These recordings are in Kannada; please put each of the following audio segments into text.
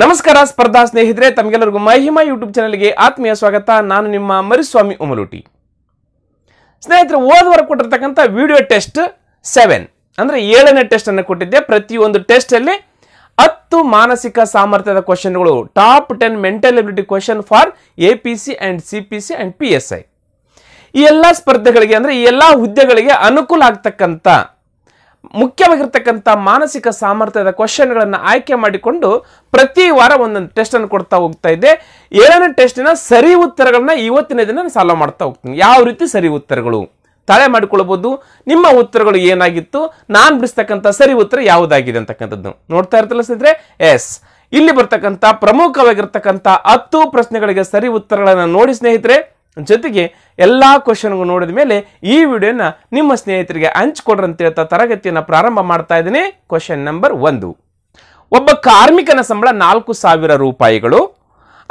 ನಮಸ್ಕಾರ ಸ್ಪರ್ಧಾ ಸ್ನೇಹಿತರೆ ತಮಗೆಲ್ಲರಿಗೂ ಮಹಿಮಾ ಯೂಟ್ಯೂಬ್ ಚಾನಲ್ಗೆ ಆತ್ಮೀಯ ಸ್ವಾಗತ ನಾನು ನಿಮ್ಮ ಮರಿಸ್ವಾಮಿ ಉಮಲೂಟಿ ಸ್ನೇಹಿತರೆ ಓದುವರೆ ಕೊಟ್ಟಿರ್ತಕ್ಕಂಥ ವಿಡಿಯೋ ಟೆಸ್ಟ್ ಸೆವೆನ್ ಅಂದರೆ ಏಳನೇ ಟೆಸ್ಟನ್ನು ಕೊಟ್ಟಿದ್ದೆ ಪ್ರತಿಯೊಂದು ಟೆಸ್ಟಲ್ಲಿ ಹತ್ತು ಮಾನಸಿಕ ಸಾಮರ್ಥ್ಯದ ಕ್ವಶನ್ಗಳು top ten mental ability question for A P C and C P C and P S I ಈ ಎಲ್ಲ ಸ್ಪರ್ಧೆಗಳಿಗೆ ಅಂದರೆ ಈ ಎಲ್ಲ ಹುದ್ದೆಗಳಿಗೆ ಅನುಕೂಲ ಆಗ್ತಕ್ಕಂಥ ಮುಖ್ಯವಾಗಿರ್ತಕ್ಕಂಥ ಮಾನಸಿಕ ಸಾಮರ್ಥ್ಯದ ಕ್ವಶನ್ಗಳನ್ನು ಆಯ್ಕೆ ಮಾಡಿಕೊಂಡು ಪ್ರತಿ ವಾರ ಒಂದೊಂದು ಟೆಸ್ಟನ್ನು ಕೊಡ್ತಾ ಹೋಗ್ತಾ ಇದ್ದೆ ಏಳನೇ ಟೆಸ್ಟಿನ ಸರಿ ಉತ್ತರಗಳನ್ನ ಇವತ್ತಿನ ದಿನ ಸಾಲ್ವ್ ಮಾಡ್ತಾ ಹೋಗ್ತೀನಿ ಯಾವ ರೀತಿ ಸರಿ ಉತ್ತರಗಳು ತಾಳೆ ಮಾಡಿಕೊಳ್ಬೋದು ನಿಮ್ಮ ಉತ್ತರಗಳು ಏನಾಗಿತ್ತು ನಾನು ಬಿಡಿಸ್ತಕ್ಕಂಥ ಸರಿ ಉತ್ತರ ಯಾವುದಾಗಿದೆ ಅಂತಕ್ಕಂಥದ್ದು ನೋಡ್ತಾ ಇರ್ತಲ್ಲ ಸ್ನೇಹಿತರೆ ಎಸ್ ಇಲ್ಲಿ ಬರ್ತಕ್ಕಂಥ ಪ್ರಮುಖವಾಗಿರ್ತಕ್ಕಂಥ ಹತ್ತು ಪ್ರಶ್ನೆಗಳಿಗೆ ಸರಿ ಉತ್ತರಗಳನ್ನು ನೋಡಿ ಸ್ನೇಹಿತರೆ ಜೊತೆಗೆ ಎಲ್ಲ ಕ್ವಶನ್ಗೂ ನೋಡಿದ ಮೇಲೆ ಈ ವಿಡಿಯೋನ ನಿಮ್ಮ ಸ್ನೇಹಿತರಿಗೆ ಹಂಚಿಕೊಡ್ರಂತ ಹೇಳ್ತಾ ತರಗತಿಯನ್ನು ಪ್ರಾರಂಭ ಮಾಡ್ತಾ ಇದ್ದೀನಿ ಕ್ವಶನ್ ನಂಬರ್ ಒಂದು ಒಬ್ಬ ಕಾರ್ಮಿಕನ ಸಂಬಳ ನಾಲ್ಕು ಸಾವಿರ ರೂಪಾಯಿಗಳು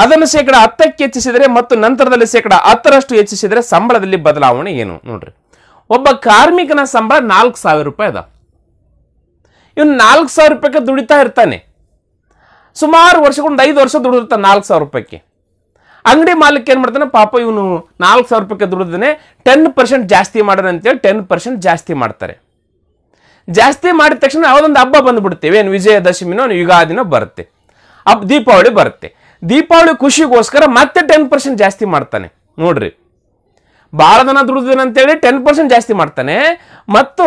ಅದನ್ನು ಶೇಕಡ ಹತ್ತಕ್ಕೆ ಹೆಚ್ಚಿಸಿದರೆ ಮತ್ತು ನಂತರದಲ್ಲಿ ಶೇಕಡ ಹತ್ತರಷ್ಟು ಹೆಚ್ಚಿಸಿದರೆ ಸಂಬಳದಲ್ಲಿ ಬದಲಾವಣೆ ಏನು ನೋಡ್ರಿ ಒಬ್ಬ ಕಾರ್ಮಿಕನ ಸಂಬಳ ನಾಲ್ಕು ಸಾವಿರ ರೂಪಾಯಿ ಅದ ಇವನು ನಾಲ್ಕು ಸಾವಿರ ರೂಪಾಯಿಗೆ ದುಡಿತಾ ಇರ್ತಾನೆ ಸುಮಾರು ವರ್ಷಕ್ಕೊಂದು ಐದು ವರ್ಷ ದುಡಿದಿರ್ತಾನೆ ನಾಲ್ಕು ಸಾವಿರ ರೂಪಾಯಿಗೆ ಅಂಗಡಿ ಮಾಲೀಕ ಏನು ಮಾಡ್ತಾನೆ ಪಾಪ ಇವನು ನಾಲ್ಕು ಸಾವಿರ ರೂಪಾಯಿ ದುಡಿದ್ರೆ ಟೆನ್ ಪರ್ಸೆಂಟ್ ಜಾಸ್ತಿ ಮಾಡೋಣ ಅಂತೇಳಿ ಟೆನ್ ಪರ್ಸೆಂಟ್ ಜಾಸ್ತಿ ಮಾಡ್ತಾರೆ ಜಾಸ್ತಿ ಮಾಡಿದ ತಕ್ಷಣ ಯಾವುದೊಂದು ಹಬ್ಬ ಬಂದ್ಬಿಡ್ತೇವೆ ಏನು ವಿಜಯದಶಮಿನೋ ಯುಗಾದಿನೋ ಬರುತ್ತೆ ಅಬ್ ದೀಪಾವಳಿ ಬರುತ್ತೆ ದೀಪಾವಳಿ ಖುಷಿಗೋಸ್ಕರ ಮತ್ತೆ ಟೆನ್ ಪರ್ಸೆಂಟ್ ಜಾಸ್ತಿ ಮಾಡ್ತಾನೆ ನೋಡ್ರಿ ಭಾಳ ದನ ಅಂತ ಅಂತೇಳಿ ಟೆನ್ ಪರ್ಸೆಂಟ್ ಜಾಸ್ತಿ ಮಾಡ್ತಾನೆ ಮತ್ತು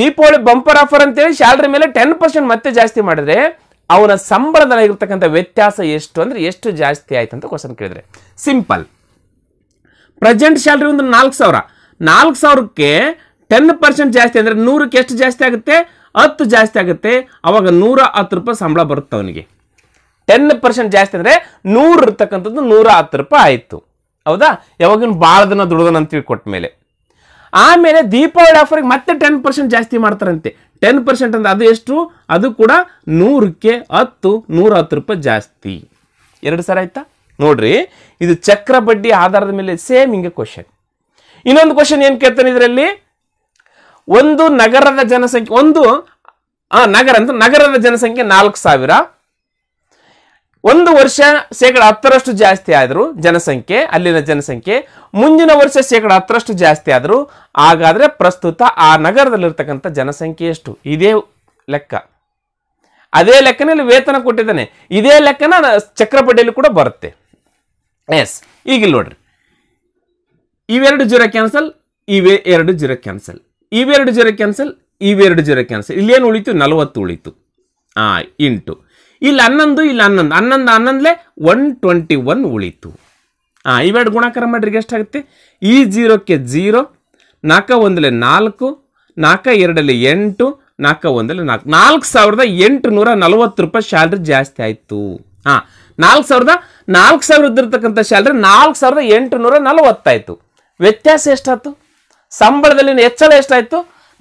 ದೀಪಾವಳಿ ಬಂಪರ್ ಆಫರ್ ಅಂತೇಳಿ ಸ್ಯಾಲ್ರಿ ಮೇಲೆ ಟೆನ್ ಪರ್ಸೆಂಟ್ ಮತ್ತೆ ಜಾಸ್ತಿ ಮಾಡಿದ್ರೆ ಅವನ ಸಂಬಳದಲ್ಲಿರ್ತಕ್ಕಂಥ ವ್ಯತ್ಯಾಸ ಎಷ್ಟು ಅಂದರೆ ಎಷ್ಟು ಜಾಸ್ತಿ ಆಯ್ತು ಅಂತ ಕ್ವಶನ್ ಕೇಳಿದ್ರೆ ಸಿಂಪಲ್ ಪ್ರೆಸೆಂಟ್ ಸ್ಯಾಲ್ರಿ ಒಂದು ನಾಲ್ಕು ಸಾವಿರ ನಾಲ್ಕು ಸಾವಿರಕ್ಕೆ ಟೆನ್ ಪರ್ಸೆಂಟ್ ಜಾಸ್ತಿ ಅಂದರೆ ನೂರಕ್ಕೆ ಎಷ್ಟು ಜಾಸ್ತಿ ಆಗುತ್ತೆ ಹತ್ತು ಜಾಸ್ತಿ ಆಗುತ್ತೆ ಅವಾಗ ನೂರ ಹತ್ತು ರೂಪಾಯಿ ಸಂಬಳ ಬರುತ್ತೆ ಅವನಿಗೆ ಟೆನ್ ಪರ್ಸೆಂಟ್ ಜಾಸ್ತಿ ಅಂದರೆ ನೂರು ಇರ್ತಕ್ಕಂಥದ್ದು ನೂರ ಹತ್ತು ರೂಪಾಯಿ ಆಯಿತು ಹೌದಾ ಯಾವಾಗಿನ ಭಾಳ ದಿನ ದುಡ್ದನ ಕೊಟ್ಟ ಮೇಲೆ ಆಮೇಲೆ ದೀಪಾವಳಿ ಆಫರಿಗೆ ಮತ್ತೆ ಟೆನ್ ಪರ್ಸೆಂಟ್ ಜಾಸ್ತಿ ಮಾಡ್ತಾರಂತೆ ಟೆನ್ ಪರ್ಸೆಂಟ್ ಅಂದರೆ ಅದು ಎಷ್ಟು ಅದು ಕೂಡ ನೂರಕ್ಕೆ ಹತ್ತು ನೂರ ಹತ್ತು ರೂಪಾಯಿ ಜಾಸ್ತಿ ಎರಡು ಸರ ಆಯ್ತಾ ನೋಡ್ರಿ ಇದು ಚಕ್ರ ಬಡ್ಡಿ ಆಧಾರದ ಮೇಲೆ ಸೇಮ್ ಹಿಂಗೆ ಕ್ವಶನ್ ಇನ್ನೊಂದು ಕ್ವಶನ್ ಏನು ಕೇಳ್ತಾನೆ ಇದರಲ್ಲಿ ಒಂದು ನಗರದ ಜನಸಂಖ್ಯೆ ಒಂದು ನಗರ ಅಂತ ನಗರದ ಜನಸಂಖ್ಯೆ ನಾಲ್ಕು ಸಾವಿರ ಒಂದು ವರ್ಷ ಶೇಕಡ ಹತ್ತರಷ್ಟು ಜಾಸ್ತಿ ಆದರೂ ಜನಸಂಖ್ಯೆ ಅಲ್ಲಿನ ಜನಸಂಖ್ಯೆ ಮುಂದಿನ ವರ್ಷ ಶೇಕಡ ಹತ್ತರಷ್ಟು ಜಾಸ್ತಿ ಆದರೂ ಹಾಗಾದರೆ ಪ್ರಸ್ತುತ ಆ ನಗರದಲ್ಲಿರ್ತಕ್ಕಂಥ ಜನಸಂಖ್ಯೆ ಎಷ್ಟು ಇದೇ ಲೆಕ್ಕ ಅದೇ ಲೆಕ್ಕನಲ್ಲಿ ವೇತನ ಕೊಟ್ಟಿದ್ದಾನೆ ಇದೇ ಲೆಕ್ಕನ ಚಕ್ರಪಡ್ಡಿಯಲ್ಲಿ ಕೂಡ ಬರುತ್ತೆ ಎಸ್ ಈಗಿಲ್ಲ ನೋಡ್ರಿ ಇವೆರಡು ಜೀರ ಕ್ಯಾನ್ಸಲ್ ಇವೆ ಎರಡು ಜೀರ ಕ್ಯಾನ್ಸಲ್ ಇವೆರಡು ಜೀರ ಕ್ಯಾನ್ಸಲ್ ಇವೆರಡು ಜೀರ ಕ್ಯಾನ್ಸಲ್ ಇಲ್ಲೇನು ಉಳಿತು ನಲವತ್ತು ಉಳಿತು ಆ ಇಂಟು ಇಲ್ಲಿ ಹನ್ನೊಂದು ಇಲ್ಲಿ ಹನ್ನೊಂದು ಹನ್ನೊಂದು ಹನ್ನೊಂದಲೇ ಒನ್ ಟ್ವೆಂಟಿ ಒನ್ ಉಳಿತು ಹಾಂ ಇವೆರಡು ಗುಣಾಕಾರ ಮಾಡ್ರಿಗೆ ಎಷ್ಟಾಗುತ್ತೆ ಈ ಜೀರೋಕ್ಕೆ ಜೀರೋ ನಾಲ್ಕ ಒಂದಲೇ ನಾಲ್ಕು ನಾಲ್ಕ ಎರಡಲ್ಲಿ ಎಂಟು ನಾಲ್ಕ ಒಂದಲ್ಲಿ ನಾಲ್ಕು ನಾಲ್ಕು ಸಾವಿರದ ಎಂಟು ನೂರ ನಲವತ್ತು ರೂಪಾಯಿ ಸ್ಯಾಲ್ರಿ ಜಾಸ್ತಿ ಆಯಿತು ಹಾಂ ನಾಲ್ಕು ಸಾವಿರದ ನಾಲ್ಕು ಸಾವಿರ ಇದ್ದಿರ್ತಕ್ಕಂಥ ಸ್ಯಾಲ್ರಿ ನಾಲ್ಕು ಸಾವಿರದ ಎಂಟು ನೂರ ನಲವತ್ತಾಯಿತು ವ್ಯತ್ಯಾಸ ಎಷ್ಟಾಯ್ತು ಸಂಬಳದಲ್ಲಿನ ಹೆಚ್ಚಳ ಎಷ್ಟಾಯಿತು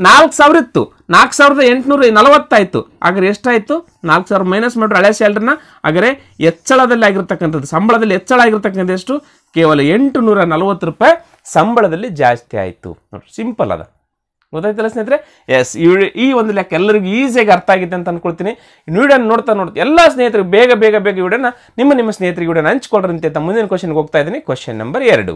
ನಾಲ್ಕು ಸಾವಿರ ಇತ್ತು ನಾಲ್ಕು ಸಾವಿರದ ಎಂಟುನೂರ ನಲವತ್ತಾಯಿತು ಆಗರೆ ಎಷ್ಟಾಯಿತು ನಾಲ್ಕು ಸಾವಿರ ಮೈನಸ್ ಮಾಡ್ರೆ ಹಳೆ ಸ್ಯಾಲ್ರಿನ ಆಗರೆ ಹೆಚ್ಚಳದಲ್ಲಿ ಆಗಿರ್ತಕ್ಕಂಥದ್ದು ಸಂಬಳದಲ್ಲಿ ಹೆಚ್ಚಳ ಆಗಿರ್ತಕ್ಕಂಥ ಎಷ್ಟು ಕೇವಲ ಎಂಟು ನೂರ ನಲವತ್ತು ರೂಪಾಯಿ ಸಂಬಳದಲ್ಲಿ ಜಾಸ್ತಿ ಆಯಿತು ನೋಡಿ ಸಿಂಪಲ್ ಅದ ಗೊತ್ತಾಯ್ತಲ್ಲ ಸ್ನೇಹಿತರೆ ಎಸ್ ಈ ಒಂದು ಲೆಕ್ಕ ಎಲ್ಲರಿಗೂ ಈಸಿಯಾಗಿ ಅರ್ಥ ಆಗಿದೆ ಅಂತ ಅನ್ಕೊಳ್ತೀನಿ ವಿಡಿಯೋನ ನೋಡ್ತಾ ನೋಡ್ತಾ ಎಲ್ಲ ಸ್ನೇಹಿತರಿಗೆ ಬೇಗ ಬೇಗ ಬೇಗ ವಿಡಿಯೋನ ನಿಮ್ಮ ನಿಮ್ಮ ಸ್ನೇಹಿತರಿಗೆ ವಿಡಿಯೋನ ಹಂಚ್ಕೊಳ್ರಂತೆ ಮುಂದಿನ ಕ್ವಶನ್ಗೆ ಹೋಗ್ತಾ ಇದ್ದೀನಿ ಕ್ವಶನ್ ನಂಬರ್ ಎರಡು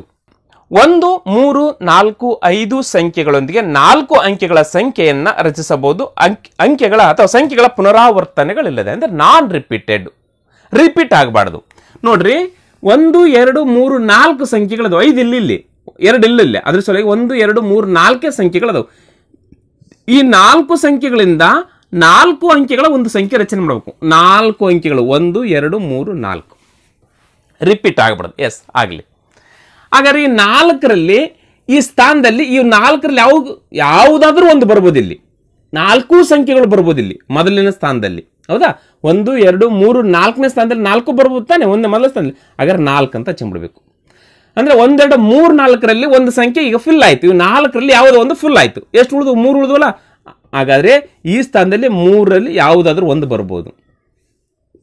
ಒಂದು ಮೂರು ನಾಲ್ಕು ಐದು ಸಂಖ್ಯೆಗಳೊಂದಿಗೆ ನಾಲ್ಕು ಅಂಕೆಗಳ ಸಂಖ್ಯೆಯನ್ನು ರಚಿಸಬಹುದು ಅಂಕೆಗಳ ಅಥವಾ ಸಂಖ್ಯೆಗಳ ಪುನರಾವರ್ತನೆಗಳಿಲ್ಲದೆ ಅಂದರೆ ನಾನ್ ರಿಪೀಟೆಡ್ ರಿಪೀಟ್ ಆಗಬಾರ್ದು ನೋಡ್ರಿ ಒಂದು ಎರಡು ಮೂರು ನಾಲ್ಕು ಸಂಖ್ಯೆಗಳದು ಐದು ಇಲ್ಲಿ ಇಲ್ಲಿ ಎರಡು ಇಲ್ಲಿ ಅದ್ರ ಸಲುವಾಗಿ ಒಂದು ಎರಡು ಮೂರು ನಾಲ್ಕೇ ಸಂಖ್ಯೆಗಳದವು ಈ ನಾಲ್ಕು ಸಂಖ್ಯೆಗಳಿಂದ ನಾಲ್ಕು ಅಂಕೆಗಳ ಒಂದು ಸಂಖ್ಯೆ ರಚನೆ ಮಾಡಬೇಕು ನಾಲ್ಕು ಅಂಕೆಗಳು ಒಂದು ಎರಡು ಮೂರು ನಾಲ್ಕು ರಿಪೀಟ್ ಆಗಬಾರ್ದು ಎಸ್ ಆಗಲಿ ಹಾಗಾದ್ರೆ ಈ ನಾಲ್ಕರಲ್ಲಿ ಈ ಸ್ಥಾನದಲ್ಲಿ ಈ ನಾಲ್ಕರಲ್ಲಿ ಯಾವ ಯಾವುದಾದ್ರೂ ಒಂದು ಬರ್ಬೋದಿಲ್ಲಿ ನಾಲ್ಕು ಸಂಖ್ಯೆಗಳು ಬರ್ಬೋದಿಲ್ಲಿ ಮೊದಲಿನ ಸ್ಥಾನದಲ್ಲಿ ಹೌದಾ ಒಂದು ಎರಡು ಮೂರು ನಾಲ್ಕನೇ ಸ್ಥಾನದಲ್ಲಿ ನಾಲ್ಕು ಬರ್ಬೋದು ತಾನೆ ಒಂದು ಮೊದಲ ಸ್ಥಾನದಲ್ಲಿ ಹಾಗಾದ್ರೆ ನಾಲ್ಕು ಅಂತ ಚಂಬಿಡ್ಬೇಕು ಅಂದರೆ ಒಂದೆರಡು ಮೂರು ನಾಲ್ಕರಲ್ಲಿ ಒಂದು ಸಂಖ್ಯೆ ಈಗ ಫಿಲ್ ಆಯಿತು ಇವು ನಾಲ್ಕರಲ್ಲಿ ಯಾವುದೋ ಒಂದು ಫುಲ್ ಆಯಿತು ಎಷ್ಟು ಉಳಿದು ಮೂರು ಉಳಿದವಲ್ಲ ಹಾಗಾದರೆ ಈ ಸ್ಥಾನದಲ್ಲಿ ಮೂರರಲ್ಲಿ ಯಾವುದಾದ್ರೂ ಒಂದು ಬರ್ಬೋದು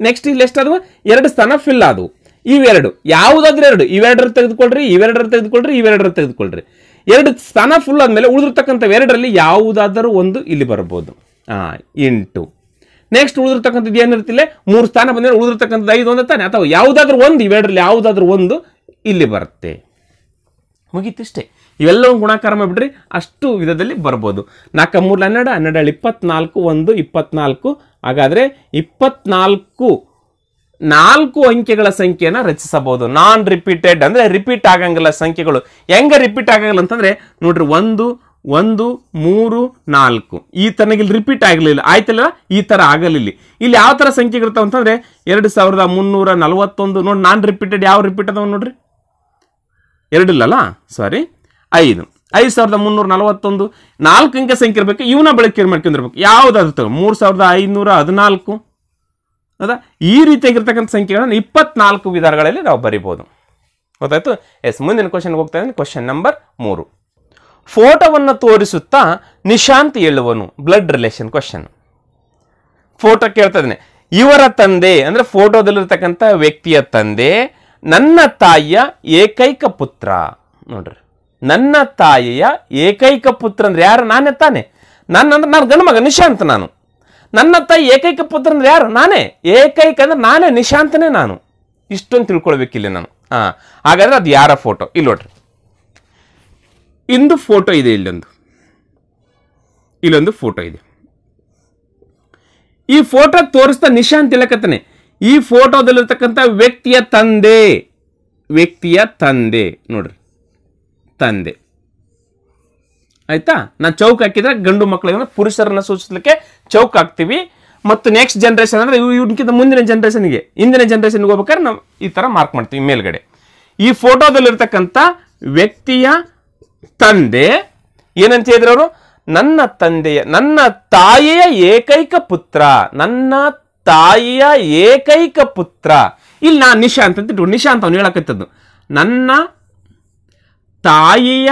ನೆಕ್ಸ್ಟ್ ಇಲ್ಲಿ ಎಷ್ಟಾದವು ಎರಡು ಸ್ಥಾನ ಫಿಲ್ ಆದವು ಇವೆರಡು ಯಾವುದಾದ್ರೂ ಎರಡು ಇವೆರಡರ ತೆಗೆದುಕೊಳ್ಳ್ರಿ ಇವೆರಡರ ತೆಗೆದುಕೊಳ್ಳ್ರಿ ಇವೆರಡರ ತೆಗೆದುಕೊಳ್ಳ್ರಿ ಎರಡು ಸ್ಥಾನ ಫುಲ್ ಆದಮೇಲೆ ಉಳಿದಿರ್ತಕ್ಕಂಥ ಎರಡರಲ್ಲಿ ಯಾವುದಾದರೂ ಒಂದು ಇಲ್ಲಿ ಬರ್ಬೋದು ಆ ಇಂಟು ನೆಕ್ಸ್ಟ್ ಉಳಿದಿರ್ತಕ್ಕಂಥದ್ದು ಏನಿರ್ತಿಲ್ಲ ಮೂರು ಸ್ಥಾನ ಬಂದರೆ ಉಳಿದಿರ್ತಕ್ಕಂಥದ್ದು ಐದು ಒಂದು ತಾನೆ ಅಥವಾ ಯಾವುದಾದ್ರೂ ಒಂದು ಇವೆರಡರಲ್ಲಿ ಯಾವುದಾದ್ರೂ ಒಂದು ಇಲ್ಲಿ ಬರುತ್ತೆ ಮುಗೀತಿಷ್ಟೇ ಇವೆಲ್ಲವೂ ಗುಣಾಕಾರ ಮಾಡಿಬಿಡ್ರಿ ಅಷ್ಟು ವಿಧದಲ್ಲಿ ಬರ್ಬೋದು ನಾಲ್ಕ ಮೂರು ಹನ್ನೆರಡು ಹನ್ನೆರಡು ಇಪ್ಪತ್ನಾಲ್ಕು ಒಂದು ಇಪ್ಪತ್ನಾಲ್ಕು ಹಾಗಾದರೆ ಇಪ್ಪತ್ನಾಲ್ಕು ನಾಲ್ಕು ಅಂಕೆಗಳ ಸಂಖ್ಯೆಯನ್ನು ರಚಿಸಬಹುದು ನಾನ್ ರಿಪೀಟೆಡ್ ಅಂದರೆ ರಿಪೀಟ್ ಆಗಂಗಿಲ್ಲ ಸಂಖ್ಯೆಗಳು ಹೆಂಗೆ ರಿಪೀಟ್ ಆಗಂಗಿಲ್ಲ ಅಂತಂದರೆ ನೋಡ್ರಿ ಒಂದು ಒಂದು ಮೂರು ನಾಲ್ಕು ಈ ಇಲ್ಲಿ ರಿಪೀಟ್ ಆಗಲಿಲ್ಲ ಆಯ್ತಲ್ಲ ಈ ಥರ ಆಗಲಿಲ್ಲ ಇಲ್ಲಿ ಯಾವ ಥರ ಸಂಖ್ಯೆಗಳಿರ್ತಾವ ಅಂತಂದರೆ ಎರಡು ಸಾವಿರದ ಮುನ್ನೂರ ನಲ್ವತ್ತೊಂದು ನೋಡಿ ನಾನ್ ರಿಪೀಟೆಡ್ ಯಾವ ರಿಪೀಟ್ ಅದಾವ ನೋಡ್ರಿ ಎರಡು ಇಲ್ಲ ಸಾರಿ ಐದು ಐದು ಸಾವಿರದ ಮುನ್ನೂರ ನಲವತ್ತೊಂದು ನಾಲ್ಕು ಅಂಕೆ ಸಂಖ್ಯೆ ಇರಬೇಕು ಇವನ್ನ ಬೆಳಕಿರ್ ಮಾಡ್ಕೊಂಡಿರ್ಬೇಕು ಯಾವುದಾದ್ರು ತಗೋ ಮೂರು ಸಾವಿರದ ಐನೂರ ಹದಿನಾಲ್ಕು ಹೌದಾ ಈ ರೀತಿಯಾಗಿರ್ತಕ್ಕಂಥ ಸಂಖ್ಯೆಗಳನ್ನು ಇಪ್ಪತ್ನಾಲ್ಕು ವಿಧಾನಗಳಲ್ಲಿ ನಾವು ಬರಿಬೋದು ಗೊತ್ತಾಯ್ತು ಎಸ್ ಮುಂದಿನ ಕ್ವಶನ್ಗೆ ಹೋಗ್ತಾ ಇದ್ದೀನಿ ಕ್ವಶನ್ ನಂಬರ್ ಮೂರು ಫೋಟೋವನ್ನು ತೋರಿಸುತ್ತಾ ನಿಶಾಂತ್ ಹೇಳುವನು ಬ್ಲಡ್ ರಿಲೇಷನ್ ಕ್ವಶನ್ ಫೋಟೋ ಕೇಳ್ತಾ ಇದ್ದೇನೆ ಇವರ ತಂದೆ ಅಂದರೆ ಫೋಟೋದಲ್ಲಿರ್ತಕ್ಕಂಥ ವ್ಯಕ್ತಿಯ ತಂದೆ ನನ್ನ ತಾಯಿಯ ಏಕೈಕ ಪುತ್ರ ನೋಡ್ರಿ ನನ್ನ ತಾಯಿಯ ಏಕೈಕ ಪುತ್ರ ಅಂದ್ರೆ ಯಾರು ನಾನೇ ತಾನೆ ನನ್ನ ಅಂದ್ರೆ ನಾನು ಗಂಡು ಮಗ ನಿಶಾಂತ್ ನಾನು ನನ್ನ ತಾಯಿ ಏಕೈಕ ಅಂದ್ರೆ ಯಾರು ನಾನೇ ಏಕೈಕ ಅಂದ್ರೆ ನಾನೇ ನಿಶಾಂತನೇ ನಾನು ಇಷ್ಟೊಂದು ತಿಳ್ಕೊಳ್ಬೇಕಿಲ್ಲ ನಾನು ಹಾಂ ಹಾಗಾದ್ರೆ ಅದು ಯಾರ ಫೋಟೋ ಇಲ್ಲಿ ನೋಡ್ರಿ ಇಂದು ಫೋಟೋ ಇದೆ ಇಲ್ಲೊಂದು ಇಲ್ಲೊಂದು ಫೋಟೋ ಇದೆ ಈ ಫೋಟೋ ತೋರಿಸ್ತಾ ನಿಶಾಂತ್ ತಿಳಕತ್ತಾನೆ ಈ ಫೋಟೋದಲ್ಲಿರ್ತಕ್ಕಂಥ ವ್ಯಕ್ತಿಯ ತಂದೆ ವ್ಯಕ್ತಿಯ ತಂದೆ ನೋಡ್ರಿ ತಂದೆ ಆಯ್ತಾ ನಾ ಚೌಕ್ ಹಾಕಿದ್ರೆ ಗಂಡು ಮಕ್ಕಳಿಗೆ ಪುರುಷರನ್ನ ಸೂಚಿಸಲಿಕ್ಕೆ ಚೌಕ್ ಹಾಕ್ತೀವಿ ಮತ್ತು ನೆಕ್ಸ್ಟ್ ಜನ್ರೇಷನ್ ಅಂದರೆ ಇವು ಮುಂದಿನ ಮುಂದಿನ ಜನ್ರೇಷನ್ಗೆ ಇಂದಿನ ಜನ್ರೇಷನ್ಗೆ ಹೋಗ್ಬೇಕಾದ್ರೆ ನಾವು ಈ ಥರ ಮಾರ್ಕ್ ಮಾಡ್ತೀವಿ ಮೇಲ್ಗಡೆ ಈ ಫೋಟೋದಲ್ಲಿರ್ತಕ್ಕಂಥ ವ್ಯಕ್ತಿಯ ತಂದೆ ಏನಂತ ಹೇಳಿದ್ರು ಅವರು ನನ್ನ ತಂದೆಯ ನನ್ನ ತಾಯಿಯ ಏಕೈಕ ಪುತ್ರ ನನ್ನ ತಾಯಿಯ ಏಕೈಕ ಪುತ್ರ ಇಲ್ಲಿ ನಾನು ನಿಶಾ ಅಂತ ಇಟ್ಟು ನಿಶಾ ಅಂತ ಅವ್ನು ಹೇಳಕತ್ತದ್ದು ನನ್ನ ತಾಯಿಯ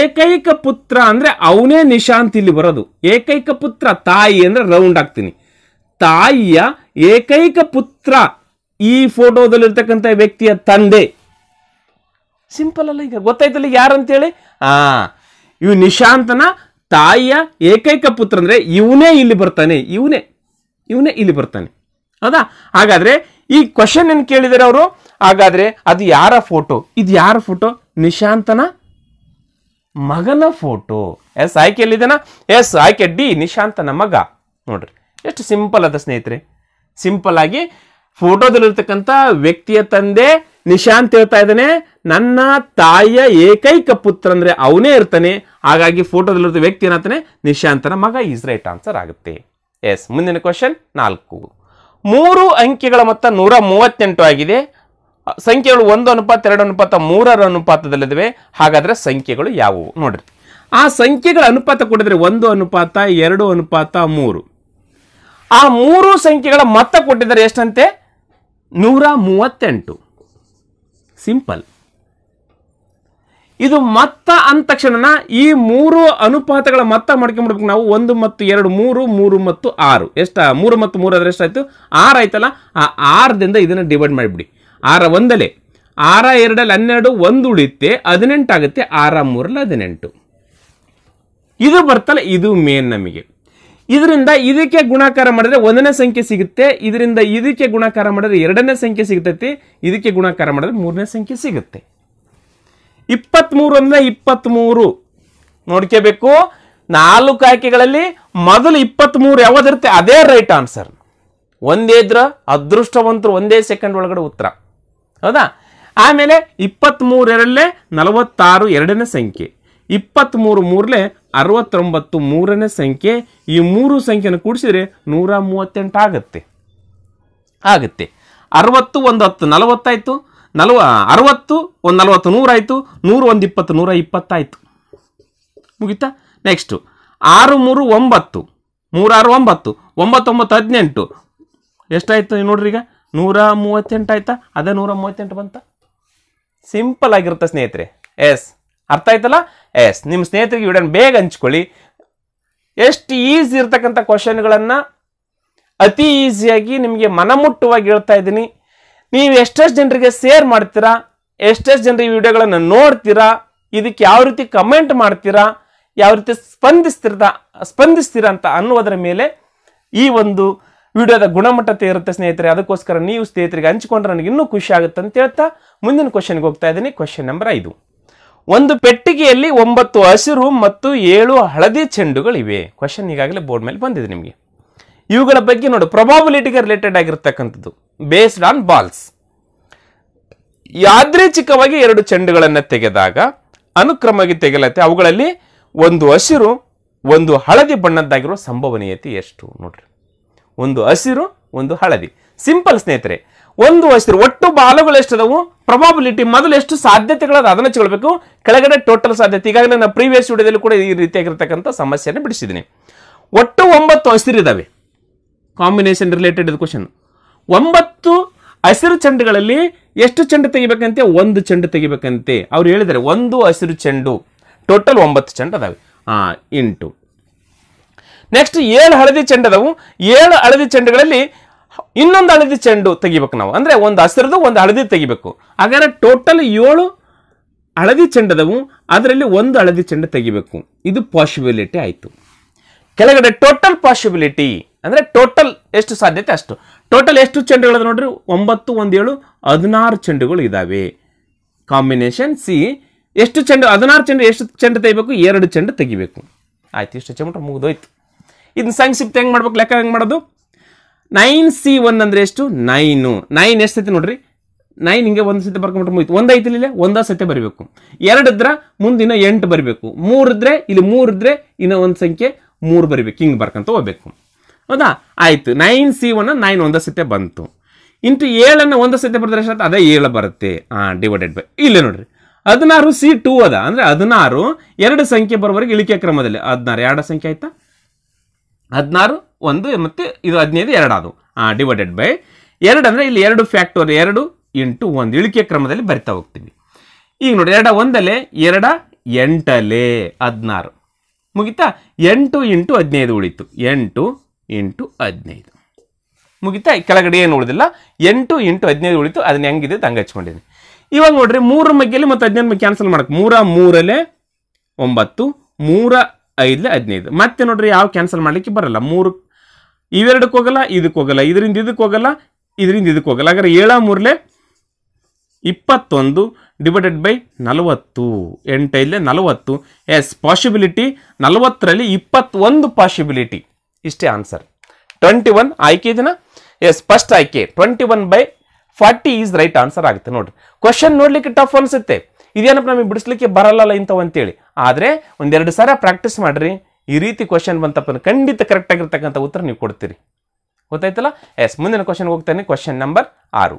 ಏಕೈಕ ಪುತ್ರ ಅಂದರೆ ಅವನೇ ನಿಶಾಂತ್ ಇಲ್ಲಿ ಬರೋದು ಏಕೈಕ ಪುತ್ರ ತಾಯಿ ಅಂದರೆ ರೌಂಡ್ ಆಗ್ತೀನಿ ತಾಯಿಯ ಏಕೈಕ ಪುತ್ರ ಈ ಫೋಟೋದಲ್ಲಿರ್ತಕ್ಕಂಥ ವ್ಯಕ್ತಿಯ ತಂದೆ ಸಿಂಪಲ್ ಅಲ್ಲ ಈಗ ಗೊತ್ತಾಯ್ತಲ್ಲ ಯಾರಂತೇಳಿ ಆ ಇವು ನಿಶಾಂತನ ತಾಯಿಯ ಏಕೈಕ ಪುತ್ರ ಅಂದರೆ ಇವನೇ ಇಲ್ಲಿ ಬರ್ತಾನೆ ಇವನೇ ಇವನೇ ಇಲ್ಲಿ ಬರ್ತಾನೆ ಹೌದಾ ಹಾಗಾದರೆ ಈ ಕ್ವಶನ್ ಏನು ಕೇಳಿದಾರೆ ಅವರು ಹಾಗಾದರೆ ಅದು ಯಾರ ಫೋಟೋ ಇದು ಯಾರ ಫೋಟೋ ನಿಶಾಂತನ ಮಗನ ಫೋಟೋ ಎಸ್ ಆಯ್ಕೆ ಆಯ್ಕೆಯಲ್ಲಿದೆನಾ ಎಸ್ ಆಯ್ಕೆ ಡಿ ನಿಶಾಂತನ ಮಗ ನೋಡ್ರಿ ಎಷ್ಟು ಸಿಂಪಲ್ ಅದ ಸ್ನೇಹಿತರೆ ಸಿಂಪಲ್ ಆಗಿ ಫೋಟೋದಲ್ಲಿರ್ತಕ್ಕಂಥ ವ್ಯಕ್ತಿಯ ತಂದೆ ನಿಶಾಂತ್ ಹೇಳ್ತಾ ಇದ್ದಾನೆ ನನ್ನ ತಾಯಿಯ ಏಕೈಕ ಪುತ್ರ ಅಂದ್ರೆ ಅವನೇ ಇರ್ತಾನೆ ಹಾಗಾಗಿ ಫೋಟೋದಲ್ಲಿರೋ ವ್ಯಕ್ತಿ ಏನಾಗ್ತಾನೆ ನಿಶಾಂತನ ಮಗ ಈಸ್ ರೈಟ್ ಆನ್ಸರ್ ಆಗುತ್ತೆ ಎಸ್ ಮುಂದಿನ ಕ್ವಶನ್ ನಾಲ್ಕು ಮೂರು ಅಂಕಿಗಳ ಮೊತ್ತ ನೂರ ಮೂವತ್ತೆಂಟು ಆಗಿದೆ ಸಂಖ್ಯೆಗಳು ಒಂದು ಅನುಪಾತ ಎರಡು ಅನುಪಾತ ಮೂರರ ಅನುಪಾತದಲ್ಲಿದ್ದಾವೆ ಹಾಗಾದ್ರೆ ಸಂಖ್ಯೆಗಳು ಯಾವುವು ನೋಡ್ರಿ ಆ ಸಂಖ್ಯೆಗಳ ಅನುಪಾತ ಕೊಟ್ಟಿದ್ರೆ ಒಂದು ಅನುಪಾತ ಎರಡು ಅನುಪಾತ ಮೂರು ಆ ಮೂರು ಸಂಖ್ಯೆಗಳ ಮೊತ್ತ ಕೊಟ್ಟಿದ್ದಾರೆ ಎಷ್ಟಂತೆ ನೂರ ಮೂವತ್ತೆಂಟು ಸಿಂಪಲ್ ಇದು ಮೊತ್ತ ಅಂದ ಈ ಮೂರು ಅನುಪಾತಗಳ ಮೊತ್ತ ಮಾಡ್ಕೊಂಡ್ಬಿಡ್ಬೇಕು ನಾವು ಒಂದು ಮತ್ತು ಎರಡು ಮೂರು ಮೂರು ಮತ್ತು ಆರು ಎಷ್ಟ ಮೂರು ಮತ್ತು ಮೂರು ಆದ್ರೆ ಎಷ್ಟಾಯ್ತು ಆರು ಆಯ್ತಲ್ಲ ಆ ಆರದಿಂದ ಇದನ್ನು ಡಿವೈಡ್ ಮಾಡಿಬಿಡಿ ಆರ ಒಂದಲೆ ಆರ ಎರಡಲ್ಲಿ ಹನ್ನೆರಡು ಒಂದು ಉಳಿತೆ ಹದಿನೆಂಟಾಗುತ್ತೆ ಆರ ಮೂರಲ್ಲಿ ಹದಿನೆಂಟು ಇದು ಬರ್ತಲ್ಲ ಇದು ಮೇನ್ ನಮಗೆ ಇದರಿಂದ ಇದಕ್ಕೆ ಗುಣಾಕಾರ ಮಾಡಿದ್ರೆ ಒಂದನೇ ಸಂಖ್ಯೆ ಸಿಗುತ್ತೆ ಇದರಿಂದ ಇದಕ್ಕೆ ಗುಣಾಕಾರ ಮಾಡಿದ್ರೆ ಎರಡನೇ ಸಂಖ್ಯೆ ಸಿಗ್ತೈತಿ ಇದಕ್ಕೆ ಗುಣಾಕಾರ ಮಾಡಿದ್ರೆ ಮೂರನೇ ಸಂಖ್ಯೆ ಸಿಗುತ್ತೆ ಇಪ್ಪತ್ತ್ಮೂರು ಅಂದರೆ ಇಪ್ಪತ್ತ್ಮೂರು ನೋಡ್ಕೋಬೇಕು ನಾಲ್ಕು ಆಯ್ಕೆಗಳಲ್ಲಿ ಮೊದಲು ಇಪ್ಪತ್ತ್ಮೂರು ಯಾವ್ದಿರುತ್ತೆ ಅದೇ ರೈಟ್ ಆನ್ಸರ್ ಒಂದೇ ಇದ್ರ ಅದೃಷ್ಟವಂತರು ಒಂದೇ ಸೆಕೆಂಡ್ ಒಳಗಡೆ ಉತ್ತರ ಹೌದಾ ಆಮೇಲೆ ಎರಡಲೇ ನಲವತ್ತಾರು ಎರಡನೇ ಸಂಖ್ಯೆ ಇಪ್ಪತ್ತ್ಮೂರು ಮೂರಲೆ ಅರವತ್ತೊಂಬತ್ತು ಮೂರನೇ ಸಂಖ್ಯೆ ಈ ಮೂರು ಸಂಖ್ಯೆಯನ್ನು ಕೂಡಿಸಿದರೆ ನೂರ ಮೂವತ್ತೆಂಟು ಆಗುತ್ತೆ ಆಗುತ್ತೆ ಅರವತ್ತು ಒಂದು ಹತ್ತು ನಲವತ್ತಾಯಿತು ನಲವ ಅರವತ್ತು ಒಂದು ನಲವತ್ತು ನೂರಾಯಿತು ನೂರು ಒಂದು ಇಪ್ಪತ್ತು ನೂರ ಇಪ್ಪತ್ತಾಯಿತು ಮುಗೀತಾ ನೆಕ್ಸ್ಟು ಆರು ಮೂರು ಒಂಬತ್ತು ಮೂರಾರು ಒಂಬತ್ತು ಒಂಬತ್ತೊಂಬತ್ತು ಹದಿನೆಂಟು ಎಷ್ಟಾಯಿತು ನೋಡ್ರಿ ಈಗ ನೂರ ಮೂವತ್ತೆಂಟು ಆಯ್ತಾ ಅದೇ ನೂರ ಮೂವತ್ತೆಂಟು ಬಂತ ಸಿಂಪಲ್ ಆಗಿರುತ್ತೆ ಸ್ನೇಹಿತರೆ ಎಸ್ ಅರ್ಥ ಆಯ್ತಲ್ಲ ಎಸ್ ನಿಮ್ಮ ಸ್ನೇಹಿತರಿಗೆ ವಿಡಿಯೋನ ಬೇಗ ಹಂಚ್ಕೊಳ್ಳಿ ಎಷ್ಟು ಈಸಿ ಇರ್ತಕ್ಕಂಥ ಕ್ವಶನ್ಗಳನ್ನು ಅತಿ ಈಸಿಯಾಗಿ ನಿಮಗೆ ಮನಮುಟ್ಟುವಾಗಿ ಹೇಳ್ತಾ ಇದ್ದೀನಿ ನೀವು ಎಷ್ಟೆಷ್ಟು ಜನರಿಗೆ ಶೇರ್ ಮಾಡ್ತೀರಾ ಎಷ್ಟೆಷ್ಟು ಜನರಿಗೆ ವಿಡಿಯೋಗಳನ್ನು ನೋಡ್ತೀರಾ ಇದಕ್ಕೆ ಯಾವ ರೀತಿ ಕಮೆಂಟ್ ಮಾಡ್ತೀರಾ ಯಾವ ರೀತಿ ಸ್ಪಂದಿಸ್ತಿರ್ತಾ ಸ್ಪಂದಿಸ್ತೀರಾ ಅಂತ ಅನ್ನುವುದರ ಮೇಲೆ ಈ ಒಂದು ವಿಡಿಯೋದ ಗುಣಮಟ್ಟತೆ ಇರುತ್ತೆ ಸ್ನೇಹಿತರೆ ಅದಕ್ಕೋಸ್ಕರ ನೀವು ಸ್ನೇಹಿತರಿಗೆ ಹಂಚಿಕೊಂಡ್ರೆ ನನಗೆ ಇನ್ನೂ ಖುಷಿ ಆಗುತ್ತೆ ಅಂತ ಹೇಳ್ತಾ ಮುಂದಿನ ಕ್ವಶನ್ಗೆ ಹೋಗ್ತಾ ಇದ್ದೀನಿ ಕ್ವಶನ್ ನಂಬರ್ ಐದು ಒಂದು ಪೆಟ್ಟಿಗೆಯಲ್ಲಿ ಒಂಬತ್ತು ಹಸಿರು ಮತ್ತು ಏಳು ಹಳದಿ ಚೆಂಡುಗಳಿವೆ ಕ್ವಶನ್ ಈಗಾಗಲೇ ಬೋರ್ಡ್ ಮೇಲೆ ಬಂದಿದೆ ನಿಮಗೆ ಇವುಗಳ ಬಗ್ಗೆ ನೋಡು ಪ್ರೊಬಾಬಿಲಿಟಿಗೆ ರಿಲೇಟೆಡ್ ಆಗಿರ್ತಕ್ಕಂಥದ್ದು ಬೇಸ್ಡ್ ಆನ್ ಬಾಲ್ಸ್ ಯಾದೃಚ್ಛಿಕವಾಗಿ ಎರಡು ಚೆಂಡುಗಳನ್ನು ತೆಗೆದಾಗ ಅನುಕ್ರಮವಾಗಿ ತೆಗೆಲತ್ತೆ ಅವುಗಳಲ್ಲಿ ಒಂದು ಹಸಿರು ಒಂದು ಹಳದಿ ಬಣ್ಣದ್ದಾಗಿರುವ ಸಂಭವನೀಯತೆ ಎಷ್ಟು ನೋಡ್ರಿ ಒಂದು ಹಸಿರು ಒಂದು ಹಳದಿ ಸಿಂಪಲ್ ಸ್ನೇಹಿತರೆ ಒಂದು ಹಸಿರು ಒಟ್ಟು ಬಾಲಗಳು ಎಷ್ಟದವು ಪ್ರೊಬಾಬಿಲಿಟಿ ಮೊದಲು ಎಷ್ಟು ಸಾಧ್ಯತೆಗಳದ ಅದನ್ನು ಹಚ್ಕೊಳ್ಬೇಕು ಕೆಳಗಡೆ ಟೋಟಲ್ ಸಾಧ್ಯತೆ ಈಗಾಗಲೇ ನಾನು ಪ್ರೀವಿಯಸ್ ವಿಡಿಯೋದಲ್ಲಿ ಕೂಡ ಈ ರೀತಿಯಾಗಿರ್ತಕ್ಕಂಥ ಸಮಸ್ಯೆಯನ್ನು ಬಿಡಿಸಿದ್ದೀನಿ ಒಟ್ಟು ಒಂಬತ್ತು ಹಸಿರಿದ್ದಾವೆ ಕಾಂಬಿನೇಷನ್ ರಿಲೇಟೆಡ್ ಇದು ಕ್ವಶನ್ ಒಂಬತ್ತು ಹಸಿರು ಚೆಂಡುಗಳಲ್ಲಿ ಎಷ್ಟು ಚೆಂಡು ತೆಗಿಬೇಕಂತೆ ಒಂದು ಚೆಂಡು ತೆಗಿಬೇಕಂತೆ ಅವ್ರು ಹೇಳಿದರೆ ಒಂದು ಹಸಿರು ಚೆಂಡು ಟೋಟಲ್ ಒಂಬತ್ತು ಚೆಂಡು ಅದಾವೆ ಹಾಂ ಇಂಟು ನೆಕ್ಸ್ಟ್ ಏಳು ಹಳದಿ ಅದಾವು ಏಳು ಹಳದಿ ಚೆಂಡುಗಳಲ್ಲಿ ಇನ್ನೊಂದು ಹಳದಿ ಚೆಂಡು ತೆಗಿಬೇಕು ನಾವು ಅಂದರೆ ಒಂದು ಹಸಿರದು ಒಂದು ಹಳದಿ ತೆಗಿಬೇಕು ಹಾಗಾದ್ರೆ ಟೋಟಲ್ ಏಳು ಹಳದಿ ಚೆಂಡದವು ಅದರಲ್ಲಿ ಒಂದು ಹಳದಿ ಚೆಂಡು ತೆಗಿಬೇಕು ಇದು ಪಾಸಿಬಿಲಿಟಿ ಆಯಿತು ಕೆಳಗಡೆ ಟೋಟಲ್ ಪಾಸಿಬಿಲಿಟಿ ಅಂದರೆ ಟೋಟಲ್ ಎಷ್ಟು ಸಾಧ್ಯತೆ ಅಷ್ಟು ಟೋಟಲ್ ಎಷ್ಟು ಚೆಂಡುಗಳದ ನೋಡ್ರಿ ಒಂಬತ್ತು ಏಳು ಹದಿನಾರು ಚೆಂಡುಗಳು ಇದ್ದಾವೆ ಕಾಂಬಿನೇಷನ್ ಸಿ ಎಷ್ಟು ಚೆಂಡು ಹದಿನಾರು ಚೆಂಡು ಎಷ್ಟು ಚೆಂಡು ತೆಗಿಬೇಕು ಎರಡು ಚೆಂಡು ತೆಗಿಬೇಕು ಆಯ್ತು ಇಷ್ಟು ಚೆಂಡು ಮುಗಿದೋಯ್ತು ಇದನ್ನ ಸಂಕ್ಷಿಪ್ತ ಹೆಂಗೆ ಮಾಡ್ಬೇಕು ಲೆಕ್ಕ ಹೆಂಗೆ ಮಾಡೋದು ನೈನ್ ಸಿ ಒನ್ ಅಂದರೆ ಎಷ್ಟು ನೈನು ನೈನ್ ಎಷ್ಟು ಸತಿ ನೋಡ್ರಿ ನೈನ್ ಹಿಂಗೆ ಒಂದು ಸತಿ ಬರ್ಕೊಂಬಿಟ್ರೆ ಮುಗಿತು ಒಂದು ಐತಿಲಿಲ್ಲ ಒಂದ ಸತಿ ಬರಬೇಕು ಎರಡಿದ್ರ ಮುಂದಿನ ಎಂಟು ಬರಬೇಕು ಇದ್ರೆ ಇಲ್ಲಿ ಇದ್ರೆ ಇನ್ನೂ ಒಂದು ಸಂಖ್ಯೆ ಮೂರು ಬರಿಬೇಕು ಹಿಂಗೆ ಬರ್ಕೊಂತ ಹೋಗ್ಬೇಕು ಹೌದಾ ಆಯಿತು ನೈನ್ ಸಿ ಒನ್ ನೈನ್ ಒಂದ ಸತಿ ಬಂತು ಇಂಟು ಏಳನ್ನು ಒಂದು ಸತಿ ಬರೆದ್ರೆ ಎಷ್ಟು ಅದೇ ಏಳು ಬರುತ್ತೆ ಹಾಂ ಡಿವೈಡೆಡ್ ಬೈ ಇಲ್ಲೇ ನೋಡ್ರಿ ಹದಿನಾರು ಸಿ ಟೂ ಅದ ಅಂದ್ರೆ ಹದಿನಾರು ಎರಡು ಸಂಖ್ಯೆ ಬರೋವರೆಗೆ ಇಳಿಕೆ ಕ್ರಮದಲ್ಲಿ ಹದಿನಾರು ಎರಡು ಸಂಖ್ಯೆ ಆಯ್ತಾ ಹದಿನಾರು ಒಂದು ಮತ್ತು ಇದು ಹದಿನೈದು ಎರಡು ಅದು ಡಿವೈಡೆಡ್ ಬೈ ಎರಡು ಅಂದರೆ ಇಲ್ಲಿ ಎರಡು ಫ್ಯಾಕ್ಟೋರ್ ಎರಡು ಇಂಟು ಒಂದು ಇಳಿಕೆ ಕ್ರಮದಲ್ಲಿ ಬರಿತಾ ಹೋಗ್ತೀವಿ ಈಗ ನೋಡಿ ಎರಡ ಒಂದಲ್ಲೇ ಎರಡ ಎಂಟಲೇ ಹದಿನಾರು ಮುಗಿತಾ ಎಂಟು ಇಂಟು ಹದಿನೈದು ಉಳಿತು ಎಂಟು ಇಂಟು ಹದಿನೈದು ಮುಗಿತಾ ಕೆಳಗಡೆ ಏನು ಉಳಿದಿಲ್ಲ ಎಂಟು ಇಂಟು ಹದಿನೈದು ಉಳಿತು ಅದನ್ನ ಹೆಂಗಿದೆ ಹಂಗೆ ಹಚ್ಕೊಂಡಿದ್ದೀನಿ ಇವಾಗ ನೋಡ್ರಿ ಮೂರು ಮಗ್ಗೆಯಲ್ಲಿ ಮತ್ತು ಹದಿನೈದು ಬಗ್ಗೆ ಕ್ಯಾನ್ಸಲ್ ಮಾಡೋಕೆ ಮೂರ ಮೂರಲ್ಲೇ ಒಂಬತ್ತು ಮೂರ ಐದಲೆ ಹದಿನೈದು ಮತ್ತೆ ನೋಡ್ರಿ ಯಾವ ಕ್ಯಾನ್ಸಲ್ ಮಾಡ್ಲಿಕ್ಕೆ ಬರಲ್ಲ ಮೂರು ಇವೆರಡಕ್ಕೆ ಹೋಗಲ್ಲ ಇದಕ್ಕೆ ಹೋಗಲ್ಲ ಇದರಿಂದ ಇದಕ್ಕೆ ಹೋಗಲ್ಲ ಇದರಿಂದ ಇದಕ್ಕೆ ಹೋಗಲ್ಲ ಹಾಗಾದ್ರೆ ಏಳ ಮೂರಲೆ ಇಪ್ಪತ್ತೊಂದು ಡಿವೈಡೆಡ್ ಬೈ ನಲವತ್ತು ಇಲ್ಲೇ ನಲವತ್ತು ಎಸ್ ಪಾಸಿಬಿಲಿಟಿ ನಲವತ್ತರಲ್ಲಿ ಇಪ್ಪತ್ತೊಂದು ಪಾಸಿಬಿಲಿಟಿ ಇಷ್ಟೇ ಆನ್ಸರ್ ಟ್ವೆಂಟಿ ಒನ್ ಆಯ್ಕೆ ಇದನ್ನ ಎಸ್ ಫಸ್ಟ್ ಆಯ್ಕೆ twenty one by forty is right answer ಆಗುತ್ತೆ ನೋಡ್ರಿ ಕ್ವಶನ್ ನೋಡ್ಲಿಕ್ಕೆ ಟಫ್ ಅನ್ಸುತ್ತೆ ಇದೇನಪ್ಪ ನಮಗೆ ಬಿಡಿಸ್ಲಿಕ್ಕೆ ಬರಲ್ಲ ಇಂಥವು ಅಂತೇಳಿ ಆದರೆ ಒಂದೆರಡು ಸಾರ ಪ್ರಾಕ್ಟೀಸ್ ಮಾಡಿರಿ ಈ ರೀತಿ ಕ್ವಶನ್ ಬಂತಪ್ಪ ಖಂಡಿತ ಆಗಿರ್ತಕ್ಕಂಥ ಉತ್ತರ ನೀವು ಕೊಡ್ತೀರಿ ಗೊತ್ತಾಯ್ತಲ್ಲ ಎಸ್ ಮುಂದಿನ ಕ್ವಶನ್ ಹೋಗ್ತಾನೆ ಕ್ವಶನ್ ನಂಬರ್ ಆರು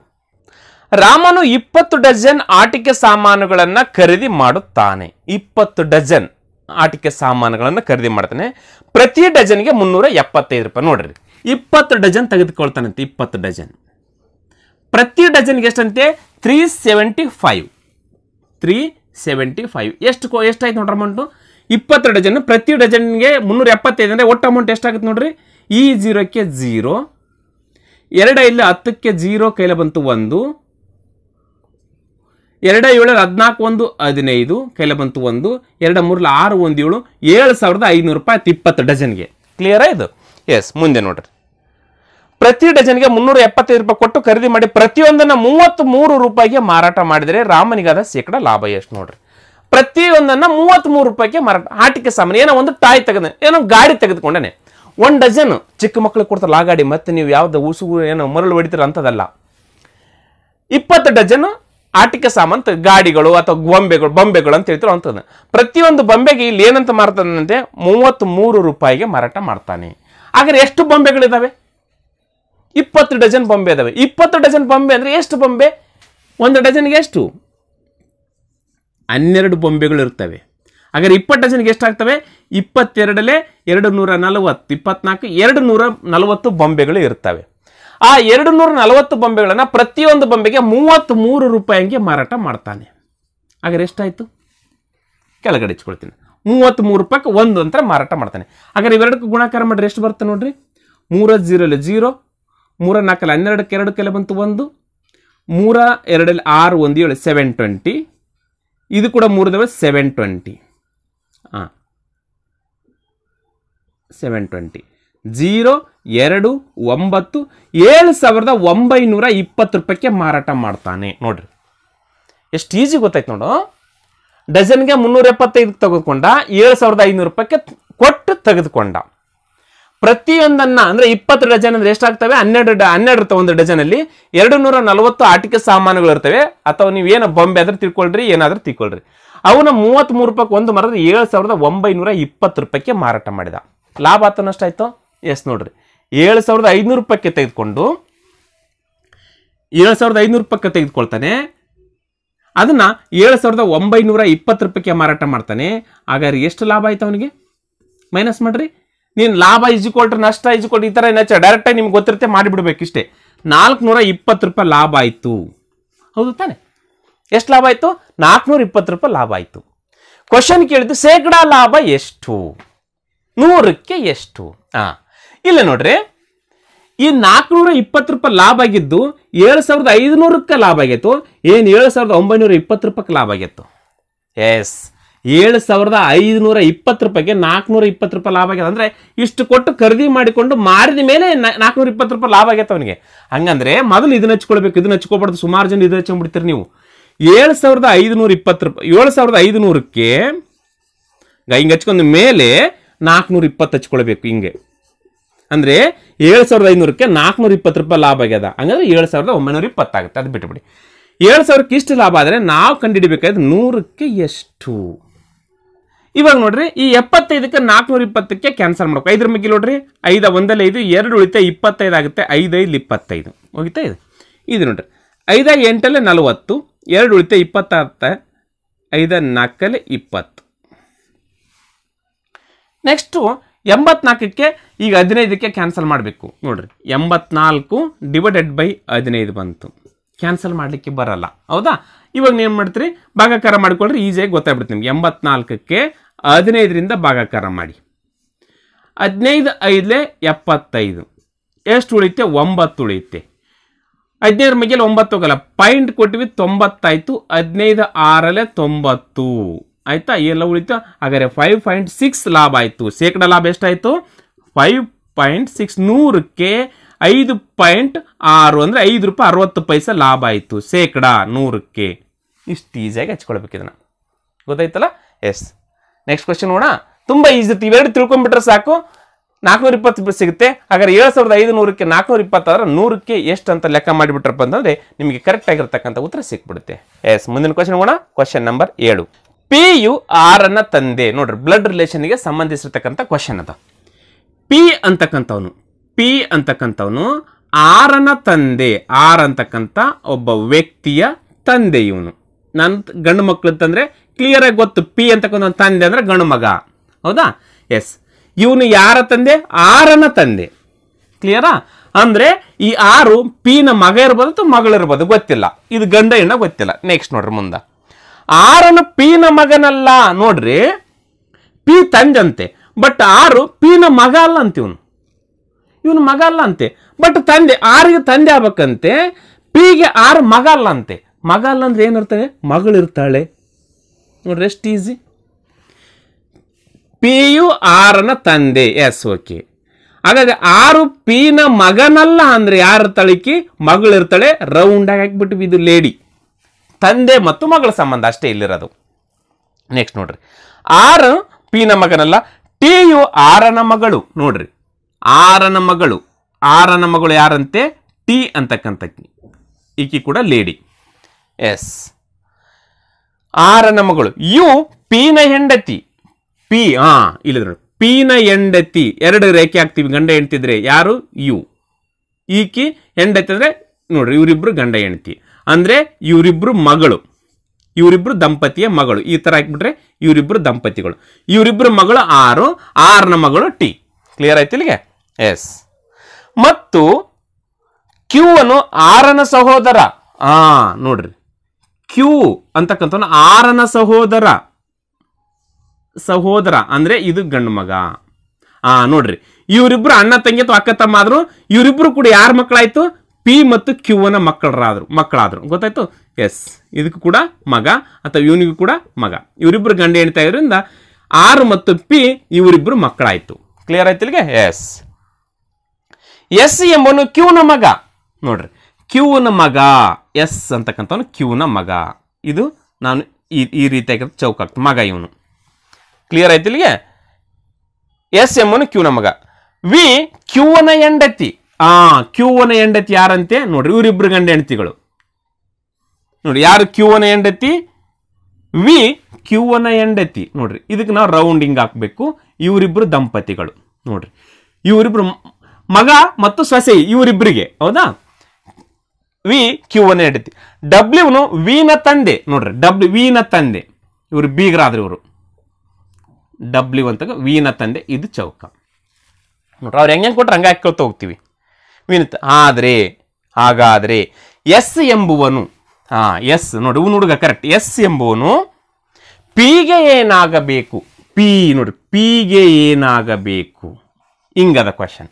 ರಾಮನು ಇಪ್ಪತ್ತು ಡಜನ್ ಆಟಿಕೆ ಸಾಮಾನುಗಳನ್ನು ಖರೀದಿ ಮಾಡುತ್ತಾನೆ ಇಪ್ಪತ್ತು ಡಜನ್ ಆಟಿಕೆ ಸಾಮಾನುಗಳನ್ನು ಖರೀದಿ ಮಾಡ್ತಾನೆ ಪ್ರತಿ ಡಜನ್ಗೆ ಮುನ್ನೂರ ಎಪ್ಪತ್ತೈದು ರೂಪಾಯಿ ನೋಡ್ರಿ ಇಪ್ಪತ್ತು ಡಜನ್ ತೆಗೆದುಕೊಳ್ತಾನಂತೆ ಇಪ್ಪತ್ತು ಡಜನ್ ಪ್ರತಿ ಡಜನ್ಗೆ ಎಷ್ಟಂತೆ three seventy five three seventy five ಎಷ್ಟು ಕೋ ಎಷ್ಟಾಯ್ತು ನೋಡ್ರಿ ಅಮೌಂಟು ಇಪ್ಪತ್ತು ಡಜನ್ ಪ್ರತಿ ಡಜನ್ಗೆ ಮುನ್ನೂರ ಎಪ್ಪತ್ತೈದು ಅಂದರೆ ಒಟ್ಟು ಅಮೌಂಟ್ ಎಷ್ಟಾಗುತ್ತೆ ನೋಡ್ರಿ ಈ ಜೀರೋಕ್ಕೆ ಜೀರೋ ಎರಡ ಇಲ್ಲ ಹತ್ತಕ್ಕೆ ಜೀರೋ ಕೈಲೇ ಬಂತು ಒಂದು ಎರಡು ಏಳು ಹದಿನಾಲ್ಕು ಒಂದು ಹದಿನೈದು ಕೈಲೇ ಬಂತು ಒಂದು ಎರಡು ಮೂರಲ್ಲಿ ಆರು ಒಂದು ಏಳು ಏಳು ಸಾವಿರದ ಐನೂರು ರೂಪಾಯಿ ಇಪ್ಪತ್ತು ಡಜನ್ಗೆ ಕ್ಲಿಯರಾ ಇದು ಎಸ್ ಮುಂದೆ ನೋಡ್ರಿ ಪ್ರತಿ ಡಜನ್ಗೆ ಮುನ್ನೂರ ಎಪ್ಪತ್ತೈದು ರೂಪಾಯಿ ಕೊಟ್ಟು ಖರೀದಿ ಮಾಡಿ ಪ್ರತಿಯೊಂದನ್ನ ಮೂವತ್ತ್ ಮೂರು ರೂಪಾಯಿಗೆ ಮಾರಾಟ ಮಾಡಿದರೆ ರಾಮನಿಗಾದ ಶೇಕಡ ಲಾಭ ಎಷ್ಟು ನೋಡ್ರಿ ಪ್ರತಿಯೊಂದನ್ನ ಮೂವತ್ತ್ ಮೂರು ರೂಪಾಯಿಗೆ ಮಾರಾಟ ಆಟಿಕೆ ಸಾಮಾನು ಏನೋ ಒಂದು ತಾಯಿ ತೆಗೆದ ಏನೋ ಗಾಡಿ ತೆಗೆದುಕೊಂಡೇನೆ ಒಂದು ಡಜನ್ ಚಿಕ್ಕ ಮಕ್ಳಿಗೆ ಕೊಡ್ತಾರೆ ಆ ಗಾಡಿ ಮತ್ತೆ ನೀವು ಯಾವ್ದು ಉಸುಗು ಏನೋ ಮರಳು ಹೊಡಿತೀರ ಅಂತದಲ್ಲ ಇಪ್ಪತ್ತು ಡಜನ್ ಆಟಿಕೆ ಸಾಮಂತ ಗಾಡಿಗಳು ಅಥವಾ ಗೊಂಬೆಗಳು ಬೊಂಬೆಗಳು ಅಂತ ಹೇಳ್ತಾರೆ ಅಂಥದ್ದು ಪ್ರತಿಯೊಂದು ಬೊಂಬೆಗೆ ಇಲ್ಲಿ ಏನಂತ ಮಾರ್ತಾನಂತೆ ಮೂವತ್ತ್ ಮೂರು ರೂಪಾಯಿಗೆ ಮಾರಾಟ ಮಾಡ್ತಾನೆ ಆದ್ರೆ ಎಷ್ಟು ಬೊಂಬೆಗಳಿದ್ದಾವೆ ಇಪ್ಪತ್ತು ಡಜನ್ ಬೊಂಬೆ ಅದಾವೆ ಇಪ್ಪತ್ತು ಡಜನ್ ಬೊಂಬೆ ಅಂದರೆ ಎಷ್ಟು ಬೊಂಬೆ ಒಂದು ಡಜನ್ಗೆ ಎಷ್ಟು ಹನ್ನೆರಡು ಬೊಂಬೆಗಳು ಇರ್ತವೆ ಹಾಗಾದ್ರೆ ಇಪ್ಪತ್ತು ಡಜನ್ಗೆ ಎಷ್ಟಾಗ್ತವೆ ಇಪ್ಪತ್ತೆರಡಲೇ ಎರಡು ನೂರ ನಲವತ್ತು ಇಪ್ಪತ್ನಾಲ್ಕು ಎರಡು ನೂರ ನಲವತ್ತು ಬೊಂಬೆಗಳು ಇರ್ತವೆ ಆ ಎರಡು ನೂರ ನಲವತ್ತು ಬೊಂಬೆಗಳನ್ನು ಪ್ರತಿಯೊಂದು ಬೊಂಬೆಗೆ ರೂಪಾಯಿ ರೂಪಾಯಿಗೆ ಮಾರಾಟ ಮಾಡ್ತಾನೆ ಹಾಗಾದ್ರೆ ಎಷ್ಟಾಯಿತು ಕೆಳಗಡೆ ಇಚ್ಕೊಳ್ತೀನಿ ಮೂರು ರೂಪಾಯಿಗೆ ಒಂದು ಅಂತ ಮಾರಾಟ ಮಾಡ್ತಾನೆ ಹಾಗಾದ್ರೆ ಇವೆರಡಕ್ಕೂ ಗುಣಾಕಾರ ಮಾಡಿದ್ರೆ ಎಷ್ಟು ಬರುತ್ತೆ ನೋಡ್ರಿ ಮೂರ ಜೀರೋಲೆ ಜೀರೋ ಮೂರ ನಾಲ್ಕಲ್ಲಿ ಹನ್ನೆರಡಕ್ಕೆ ಎರಡು ಕೆಲ ಬಂತು ಒಂದು ಮೂರ ಎರಡಲ್ಲಿ ಆರು ಒಂದು ಏಳು ಸೆವೆನ್ ಟ್ವೆಂಟಿ ಇದು ಕೂಡ ಮೂರದವ ಸೆವೆನ್ ಟ್ವೆಂಟಿ ಹಾಂ ಸೆವೆನ್ ಟ್ವೆಂಟಿ ಜೀರೋ ಎರಡು ಒಂಬತ್ತು ಏಳು ಸಾವಿರದ ಒಂಬೈನೂರ ಇಪ್ಪತ್ತು ರೂಪಾಯಿಗೆ ಮಾರಾಟ ಮಾಡ್ತಾನೆ ನೋಡ್ರಿ ಎಷ್ಟು ಈಸಿ ಗೊತ್ತಾಯ್ತು ನೋಡು ಡಜನ್ಗೆ ಮುನ್ನೂರ ಎಪ್ಪತ್ತೈದು ತೆಗೆದುಕೊಂಡ ಏಳು ಸಾವಿರದ ಐನೂರು ರೂಪಾಯಿಗೆ ಕೊಟ್ಟು ತೆಗೆದುಕೊಂಡ ಪ್ರತಿಯೊಂದನ್ನ ಅಂದ್ರೆ ಇಪ್ಪತ್ತು ಡಜನ್ ಅಂದ್ರೆ ಎಷ್ಟಾಗ್ತವೆ ಹನ್ನೆರಡು ಹನ್ನೆರಡು ಒಂದು ಡಜನ್ ಅಲ್ಲಿ ಎರಡು ನೂರ ನಲವತ್ತು ಆಟಿಕೆ ಸಾಮಾನುಗಳು ಇರ್ತವೆ ಅಥವಾ ನೀವು ಏನೋ ಬೊಂಬೆ ಆದ್ರೆ ತಿಳ್ಕೊಳ್ರಿ ಏನಾದ್ರೂ ತಿಳ್ಕೊಳ್ರಿ ಅವನ ಮೂವತ್ತ್ ಮೂರು ರೂಪಾಯಿ ಒಂದು ಮರದ ಏಳು ಸಾವಿರದ ಒಂಬೈನೂರ ಇಪ್ಪತ್ತು ರೂಪಾಯಿಗೆ ಮಾರಾಟ ಮಾಡಿದ ಲಾಭ ಆತನ ಅಷ್ಟಾಯ್ತು ಎಸ್ ನೋಡ್ರಿ ಏಳು ಸಾವಿರದ ಐನೂರು ರೂಪಾಯಿಗೆ ತೆಗೆದುಕೊಂಡು ಏಳು ಸಾವಿರದ ಐನೂರು ರೂಪಾಯಿಗೆ ತೆಗೆದುಕೊಳ್ತಾನೆ ಅದನ್ನ ಏಳು ಸಾವಿರದ ಒಂಬೈನೂರ ಇಪ್ಪತ್ತು ರೂಪಾಯಿಗೆ ಮಾರಾಟ ಮಾಡ್ತಾನೆ ಹಾಗಾದ್ರೆ ಎಷ್ಟು ಲಾಭ ಆಯ್ತು ಅವನಿಗೆ ಮೈನಸ್ ಮಾಡ್ರಿ ನೀನು ಲಾಭ ಟು ನಷ್ಟ ಇಜ್ಕೊಲ್ಟ್ ಈ ಥರ ಏನಾಚೆ ಡೈರೆಕ್ಟಾಗಿ ನಿಮ್ಗೆ ಗೊತ್ತಿರುತ್ತೆ ಮಾಡಿಬಿಡ್ಬೇಕು ಇಷ್ಟೇ ನಾಲ್ಕುನೂರ ಇಪ್ಪತ್ತು ರೂಪಾಯಿ ಲಾಭ ಆಯಿತು ಹೌದು ತಾನೆ ಎಷ್ಟು ಲಾಭ ಆಯಿತು ನಾಲ್ಕುನೂರ ಇಪ್ಪತ್ತು ರೂಪಾಯಿ ಲಾಭ ಆಯಿತು ಕ್ವಶನ್ ಕೇಳಿದ್ದು ಶೇಕಡಾ ಲಾಭ ಎಷ್ಟು ನೂರಕ್ಕೆ ಎಷ್ಟು ಹಾಂ ಇಲ್ಲ ನೋಡ್ರಿ ಈ ನಾಲ್ಕುನೂರ ಇಪ್ಪತ್ತು ರೂಪಾಯಿ ಲಾಭ ಆಗಿದ್ದು ಏಳು ಸಾವಿರದ ಐದುನೂರಕ್ಕೆ ಲಾಭ ಆಗಿತ್ತು ಏನು ಏಳು ಸಾವಿರದ ಒಂಬೈನೂರ ಇಪ್ಪತ್ತು ರೂಪಾಯಿಗೆ ಲಾಭ ಆಗಿತ್ತು ಎಸ್ ಏಳು ಸಾವಿರದ ಐದುನೂರ ಇಪ್ಪತ್ತು ರೂಪಾಯಿಗೆ ನಾಲ್ಕುನೂರ ಇಪ್ಪತ್ತು ರೂಪಾಯಿ ಲಾಭ ಆಗ್ಯದ ಅಂದರೆ ಇಷ್ಟು ಕೊಟ್ಟು ಖರೀದಿ ಮಾಡಿಕೊಂಡು ಮಾರಿದ ಮೇಲೆ ನಾಲ್ಕುನೂರ ಇಪ್ಪತ್ತು ರೂಪಾಯಿ ಲಾಭ ಆಗೈತೆ ಅವನಿಗೆ ಹಂಗಂದ್ರೆ ಮೊದಲು ಇದನ್ನ ಹಚ್ಕೊಳ್ಬೇಕು ಇದನ್ನ ಹಚ್ಕೊಬಾರ್ದು ಸುಮಾರು ಜನ ಇದನ್ನ ಹಚ್ಕೊಂಡ್ಬಿಡ್ತೀರಿ ನೀವು ಏಳು ಸಾವಿರದ ಐದುನೂರ ಇಪ್ಪತ್ತು ರೂಪಾಯಿ ಏಳು ಸಾವಿರದ ಐದುನೂರಕ್ಕೆ ಹಿಂಗೆ ಹಚ್ಕೊಂಡ ಮೇಲೆ ನಾಲ್ಕುನೂರ ಇಪ್ಪತ್ತು ಹಚ್ಕೊಳ್ಬೇಕು ಹಿಂಗೆ ಅಂದರೆ ಏಳು ಸಾವಿರದ ಐನೂರಕ್ಕೆ ನಾಲ್ಕುನೂರ ಇಪ್ಪತ್ತು ರೂಪಾಯಿ ಲಾಭ ಆಗ್ಯದ ಹಂಗಂದ್ರೆ ಏಳು ಸಾವಿರದ ಒಂಬೈನೂರ ಇಪ್ಪತ್ತಾಗುತ್ತೆ ಅದು ಬಿಟ್ಟುಬಿಡಿ ಏಳು ಸಾವಿರಕ್ಕೆ ಇಷ್ಟು ಲಾಭ ಆದರೆ ನಾವು ಕಂಡುಹಿಡಬೇಕಾದ್ರೆ ನೂರಕ್ಕೆ ಎಷ್ಟು ಇವಾಗ ನೋಡ್ರಿ ಈ ಎಪ್ಪತ್ತೈದಕ್ಕೆ ನಾಲ್ಕುನೂರ ಇಪ್ಪತ್ತಕ್ಕೆ ಕ್ಯಾನ್ಸಲ್ ಮಾಡ್ಬೇಕು ಐದರ ಬಗ್ಗೆ ನೋಡ್ರಿ ಐದ ಒಂದಲ್ಲಿ ಐದು ಎರಡು ಉಳಿತೆ ಇಪ್ಪತ್ತೈದು ಆಗುತ್ತೆ ಐದೈದು ಇಪ್ಪತ್ತೈದು ಹೋಗಿತಾ ಇದು ಇದು ನೋಡ್ರಿ ಐದ ಎಂಟಲ್ಲಿ ನಲವತ್ತು ಎರಡು ಉಳಿತೆ ಇಪ್ಪತ್ತಾಗುತ್ತೆ ಐದ ನಾಲ್ಕಲ್ಲಿ ಇಪ್ಪತ್ತು ನೆಕ್ಸ್ಟು ಎಂಬತ್ನಾಲ್ಕಕ್ಕೆ ಈಗ ಹದಿನೈದಕ್ಕೆ ಕ್ಯಾನ್ಸಲ್ ಮಾಡಬೇಕು ನೋಡ್ರಿ ಎಂಬತ್ನಾಲ್ಕು ಡಿವೈಡೆಡ್ ಬೈ ಹದಿನೈದು ಬಂತು ಕ್ಯಾನ್ಸಲ್ ಮಾಡಲಿಕ್ಕೆ ಬರಲ್ಲ ಹೌದಾ ಇವಾಗ ಏನು ಮಾಡ್ತೀರಿ ಭಾಗಕಾರ ಮಾಡಿಕೊಳ್ಳ್ರಿ ಈಸಿಯಾಗಿ ಗೊತ್ತಾಗ್ಬಿಡ್ತೀನಿ ನಿಮ್ಗೆ ಎಂಬತ್ನಾಲ್ಕಕ್ಕೆ ಹದಿನೈದರಿಂದ ಭಾಗಾಕಾರ ಮಾಡಿ ಹದಿನೈದು ಐದಲೇ ಎಪ್ಪತ್ತೈದು ಎಷ್ಟು ಉಳಿಯುತ್ತೆ ಒಂಬತ್ತು ಉಳಿಯುತ್ತೆ ಹದಿನೈದರ ಮೈಗೆಲ್ಲ ಒಂಬತ್ತು ಹೋಗಲ್ಲ ಪಾಯಿಂಟ್ ಕೊಟ್ಟಿವಿ ತೊಂಬತ್ತಾಯಿತು ಹದಿನೈದು ಆರಲ್ಲೇ ತೊಂಬತ್ತು ಆಯಿತಾ ಎಲ್ಲ ಉಳಿತು ಹಾಗಾದರೆ ಫೈವ್ ಪಾಯಿಂಟ್ ಸಿಕ್ಸ್ ಲಾಭ ಆಯಿತು ಶೇಕಡ ಲಾಭ ಎಷ್ಟಾಯಿತು ಫೈವ್ ಪಾಯಿಂಟ್ ಸಿಕ್ಸ್ ನೂರಕ್ಕೆ ಐದು ಪಾಯಿಂಟ್ ಆರು ಅಂದರೆ ಐದು ರೂಪಾಯಿ ಅರವತ್ತು ಪೈಸೆ ಲಾಭ ಆಯಿತು ಶೇಕಡ ನೂರಕ್ಕೆ ಇಷ್ಟು ಈಸಿಯಾಗಿ ಹಚ್ಕೊಳ್ಬೇಕು ಇದನ್ನು ಗೊತ್ತಾಯ್ತಲ್ಲ ಎಸ್ ನೆಕ್ಸ್ಟ್ ಕ್ವಶನ್ ನೋಡೋಣ ತುಂಬ ಈಜಿ ಇವೆರಡು ತಿಳ್ಕೊಂಡ್ಬಿಟ್ರೆ ಸಾಕು ನಾಲ್ಕುನೂರ ಇಪ್ಪತ್ತು ಸಿಗುತ್ತೆ ಹಾಗಾದ್ರೆ ಏಳು ಸಾವಿರದ ಐದು ನೂರಕ್ಕೆ ನಾಲ್ಕುನೂರ ಇಪ್ಪತ್ತಾದ್ರೆ ನೂರಕ್ಕೆ ಎಷ್ಟು ಅಂತ ಲೆಕ್ಕ ಮಾಡಿಬಿಟ್ರಪ್ಪ ಅಂತಂದರೆ ನಿಮಗೆ ಕರೆಕ್ಟ್ ಆಗಿರ್ತಕ್ಕಂಥ ಉತ್ತರ ಸಿಕ್ಬಿಡುತ್ತೆ ಎಸ್ ಮುಂದಿನ ಕ್ವಶನ್ ನೋಡೋಣ ಕ್ವಶನ್ ನಂಬರ್ ಏಳು ಪಿ ಯು ಆರನ್ನು ತಂದೆ ನೋಡ್ರಿ ಬ್ಲಡ್ ರಿಲೇಷನ್ಗೆ ಸಂಬಂಧಿಸಿರ್ತಕ್ಕಂಥ ಕ್ವಶನ್ ಅದ ಪಿ ಅಂತಕ್ಕಂಥವನು ಪಿ ಅಂತಕ್ಕಂಥವನು ಆರನ ತಂದೆ ಆರ್ ಅಂತಕ್ಕಂಥ ಒಬ್ಬ ವ್ಯಕ್ತಿಯ ತಂದೆ ಇವನು ನನ್ನ ಗಂಡು ಮಕ್ಕಳು ಕ್ಲಿಯರ್ ಕ್ಲಿಯರಾಗಿ ಗೊತ್ತು ಪಿ ಅಂತಕ್ಕಂಥ ತಂದೆ ಅಂದ್ರೆ ಗಂಡು ಮಗ ಹೌದಾ ಎಸ್ ಇವನು ಯಾರ ತಂದೆ ಆರನ ತಂದೆ ಕ್ಲಿಯರಾ ಅಂದರೆ ಈ ಆರು ಪಿನ ಮಗ ಇರ್ಬೋದು ಅಥವಾ ಮಗಳಿರ್ಬೋದು ಗೊತ್ತಿಲ್ಲ ಇದು ಗಂಡ ಹೆಣ್ಣ ಗೊತ್ತಿಲ್ಲ ನೆಕ್ಸ್ಟ್ ನೋಡ್ರಿ ಮುಂದೆ ಆರನು ನ ಮಗನಲ್ಲ ನೋಡ್ರಿ ಪಿ ತಂದಂತೆ ಬಟ್ ಆರು ಪಿನ ಮಗ ಅಲ್ಲ ಅಂತ ಇವನು ಇವನು ಮಗ ಅಲ್ಲ ಅಂತೆ ಬಟ್ ತಂದೆ ಆರಿಗೆ ತಂದೆ ಆಗ್ಬೇಕಂತೆ ಪಿಗೆ ಆರು ಮಗ ಅಲ್ಲ ಅಂತೆ ಮಗ ಅಲ್ಲ ಅಂದರೆ ಮಗಳು ಮಗಳಿರ್ತಾಳೆ ನೋಡ್ರಿ ಎಷ್ಟು ಈಸಿ ಪಿ ಯು ಆರನ ತಂದೆ ಎಸ್ ಓಕೆ ಹಾಗಾದ್ರೆ ಆರು ಪಿನ ಮಗನಲ್ಲ ಅಂದರೆ ಯಾರು ತಳಿಕಿ ಮಗಳಿರ್ತಾಳೆ ರೌಂಡಾಗಿ ಹಾಕ್ಬಿಟ್ಟು ಇದು ಲೇಡಿ ತಂದೆ ಮತ್ತು ಮಗಳ ಸಂಬಂಧ ಅಷ್ಟೇ ಇಲ್ಲಿರೋದು ನೆಕ್ಸ್ಟ್ ನೋಡ್ರಿ ಆರು ಪಿನ ಮಗನಲ್ಲ ಟಿ ಯು ಆರನ ಮಗಳು ನೋಡ್ರಿ ಆರನ ಮಗಳು ಆರನ ಮಗಳು ಯಾರಂತೆ ಟಿ ಅಂತಕ್ಕಂಥ ಈಕಿ ಕೂಡ ಲೇಡಿ ಎಸ್ ಆರನ ಮಗಳು ಯು ಪೀನ ಹೆಂಡತಿ ಪಿ ಹಾ ಪಿ ಪೀನ ಹೆಂಡತಿ ಎರಡು ರೇಖೆ ಹಾಕ್ತೀವಿ ಗಂಡ ಹೆಂಡತಿದ್ರೆ ಯಾರು ಯು ಈಕಿ ಹೆಂಡತಿ ಅಂದ್ರೆ ನೋಡ್ರಿ ಇವರಿಬ್ರು ಗಂಡ ಹೆಂಡತಿ ಅಂದರೆ ಇವರಿಬ್ರು ಮಗಳು ಇವರಿಬ್ರು ದಂಪತಿಯ ಮಗಳು ಈ ಥರ ಹಾಕ್ಬಿಟ್ರೆ ಇವರಿಬ್ರು ದಂಪತಿಗಳು ಇವರಿಬ್ರು ಮಗಳು ಆರು ಆರನ ಮಗಳು ಟಿ ಕ್ಲಿಯರ್ ಆಯ್ತು ಇಲ್ಲಿಗೆ ಎಸ್ ಮತ್ತು ಕ್ಯೂ ಅನ್ನು ಆರನ ಸಹೋದರ ಆ ನೋಡ್ರಿ ಕ್ಯೂ ಅಂತಕ್ಕಂಥವನು ಆರನ ಸಹೋದರ ಸಹೋದರ ಅಂದರೆ ಇದು ಗಂಡು ಮಗ ಆ ನೋಡ್ರಿ ಇವರಿಬ್ರು ಅಣ್ಣ ತಂಗಿ ಅಥವಾ ಅಕ್ಕ ತಮ್ಮ ಆದ್ರು ಇವರಿಬ್ರು ಕೂಡ ಯಾರ ಮಕ್ಕಳಾಯ್ತು ಪಿ ಮತ್ತು ಕ್ಯೂ ಅನ್ನ ಮಕ್ಕಳರಾದ್ರು ಮಕ್ಕಳಾದ್ರು ಗೊತ್ತಾಯ್ತು ಎಸ್ ಇದಕ್ಕೂ ಕೂಡ ಮಗ ಅಥವಾ ಇವನಿಗೂ ಕೂಡ ಮಗ ಇವರಿಬ್ರು ಗಂಡ ಹೇಳ್ತಾ ಇದ್ರಿಂದ ಆರು ಮತ್ತು ಪಿ ಇವರಿಬ್ರು ಮಕ್ಕಳಾಯ್ತು ಕ್ಲಿಯರ್ ಆಯ್ತು ಎಸ್ ಎಸ್ ಎಂಬನು ಕ್ಯೂನ ಮಗ ನೋಡ್ರಿ ಕ್ಯೂನ ಮಗ ಎಸ್ ಅಂತಕ್ಕಂಥವನು ಕ್ಯೂನ ಮಗ ಇದು ನಾನು ಈ ರೀತಿಯಾಗಿ ರೀತಿಯಾಗಿ ಆಗ್ತದೆ ಮಗ ಇವನು ಕ್ಲಿಯರ್ ಆಯ್ತು ಇಲ್ಲಿಗೆ ಎಸ್ ಎಂಬನು ಕ್ಯೂನ ಮಗ ವಿ ಕ್ಯೂವನ ಹೆಂಡತಿ ಆ ಕ್ಯೂವನ ಹೆಂಡತಿ ಯಾರಂತೆ ನೋಡ್ರಿ ಇವರಿಬ್ರು ಗಂಡ ಹೆಂಡತಿಗಳು ನೋಡಿ ಯಾರು ಕ್ಯೂವನ ಹೆಂಡತಿ ವಿ ಕ್ಯೂವನ ಹೆಂಡತಿ ನೋಡ್ರಿ ಇದಕ್ಕೆ ನಾವು ರೌಂಡಿಂಗ್ ಹಾಕ್ಬೇಕು ಇವರಿಬ್ರು ದಂಪತಿಗಳು ನೋಡ್ರಿ ಇವರಿಬ್ರು ಮಗ ಮತ್ತು ಸೊಸೆ ಇವರಿಬ್ಬರಿಗೆ ಹೌದಾ ವಿ ಕ್ಯೂ ಒನ್ ಹಿಡಿತಿ ಡಬ್ಲ್ಯೂನು ವಿನ ತಂದೆ ನೋಡ್ರಿ ಡಬ್ಲ್ಯೂ ವಿನ ತಂದೆ ಇವರು ಬೀಗರಾದ್ರಿ ಇವರು ಡಬ್ಲ್ಯೂ ಅಂತ ವಿನ ತಂದೆ ಇದು ಚೌಕ ನೋಡ್ರಿ ಅವ್ರು ಹೆಂಗೆ ಕೊಟ್ರೆ ಹಂಗೆ ಹಾಕಿ ಹೋಗ್ತೀವಿ ವಿನ ಆದರೆ ಹಾಗಾದರೆ ಎಸ್ ಎಂಬುವನು ಹಾಂ ಎಸ್ ನೋಡಿ ಇವ್ನು ಹುಡುಗ ಕರೆಕ್ಟ್ ಎಸ್ ಎಂಬುವನು ಪಿಗೆ ಏನಾಗಬೇಕು ಪಿ ನೋಡಿ ಪಿಗೆ ಏನಾಗಬೇಕು ಹಿಂಗದ ಕ್ವಶನ್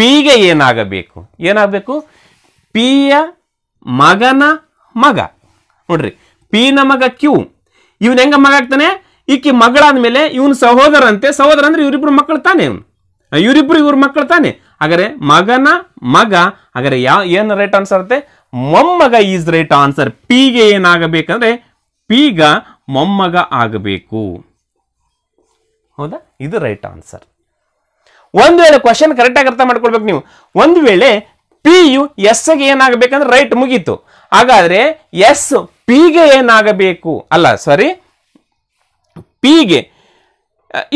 ಪಿಗೆ ಏನಾಗಬೇಕು ಏನಾಗಬೇಕು ಪಿಯ ಮಗನ ಮಗ ನೋಡ್ರಿ ಪೀನ ಮಗ ಕ್ಯೂ ಇವನ್ ಹೆಂಗ ಮಗ ಆಗ್ತಾನೆ ಈಕಿ ಮಗಳಾದ್ಮೇಲೆ ಇವನ್ ಸಹೋದರ ಅಂತೆ ಸಹೋದರ ಅಂದ್ರೆ ಇವರಿಬ್ರು ಮಕ್ಕಳು ತಾನೆ ಇವನು ಇವರಿಬ್ರು ಇವ್ರ ಮಕ್ಕಳು ತಾನೆ ಹಾಗರೆ ಮಗನ ಮಗ ಹಾಗಾದ್ರೆ ಯಾ ಏನು ರೈಟ್ ಆನ್ಸರ್ ಅಂತೆ ಮೊಮ್ಮಗ ಈಸ್ ರೈಟ್ ಆನ್ಸರ್ ಪೀಗೆ ಏನಾಗಬೇಕಂದ್ರೆ ಪೀಗ ಮೊಮ್ಮಗ ಆಗಬೇಕು ಹೌದಾ ಇದು ರೈಟ್ ಆನ್ಸರ್ ಒಂದು ವೇಳೆ ಕ್ವಶನ್ ಕರೆಕ್ಟಾಗಿ ಅರ್ಥ ಮಾಡ್ಕೊಳ್ಬೇಕು ನೀವು ಒಂದು ವೇಳೆ ಪಿ ಯು ಎಸ್ ಗೆ ಏನಾಗಬೇಕಂದ್ರೆ ರೈಟ್ ಮುಗೀತು ಹಾಗಾದ್ರೆ ಎಸ್ ಪಿ ಗೆ ಏನಾಗಬೇಕು ಅಲ್ಲ ಸಾರಿ ಪಿ ಗೆ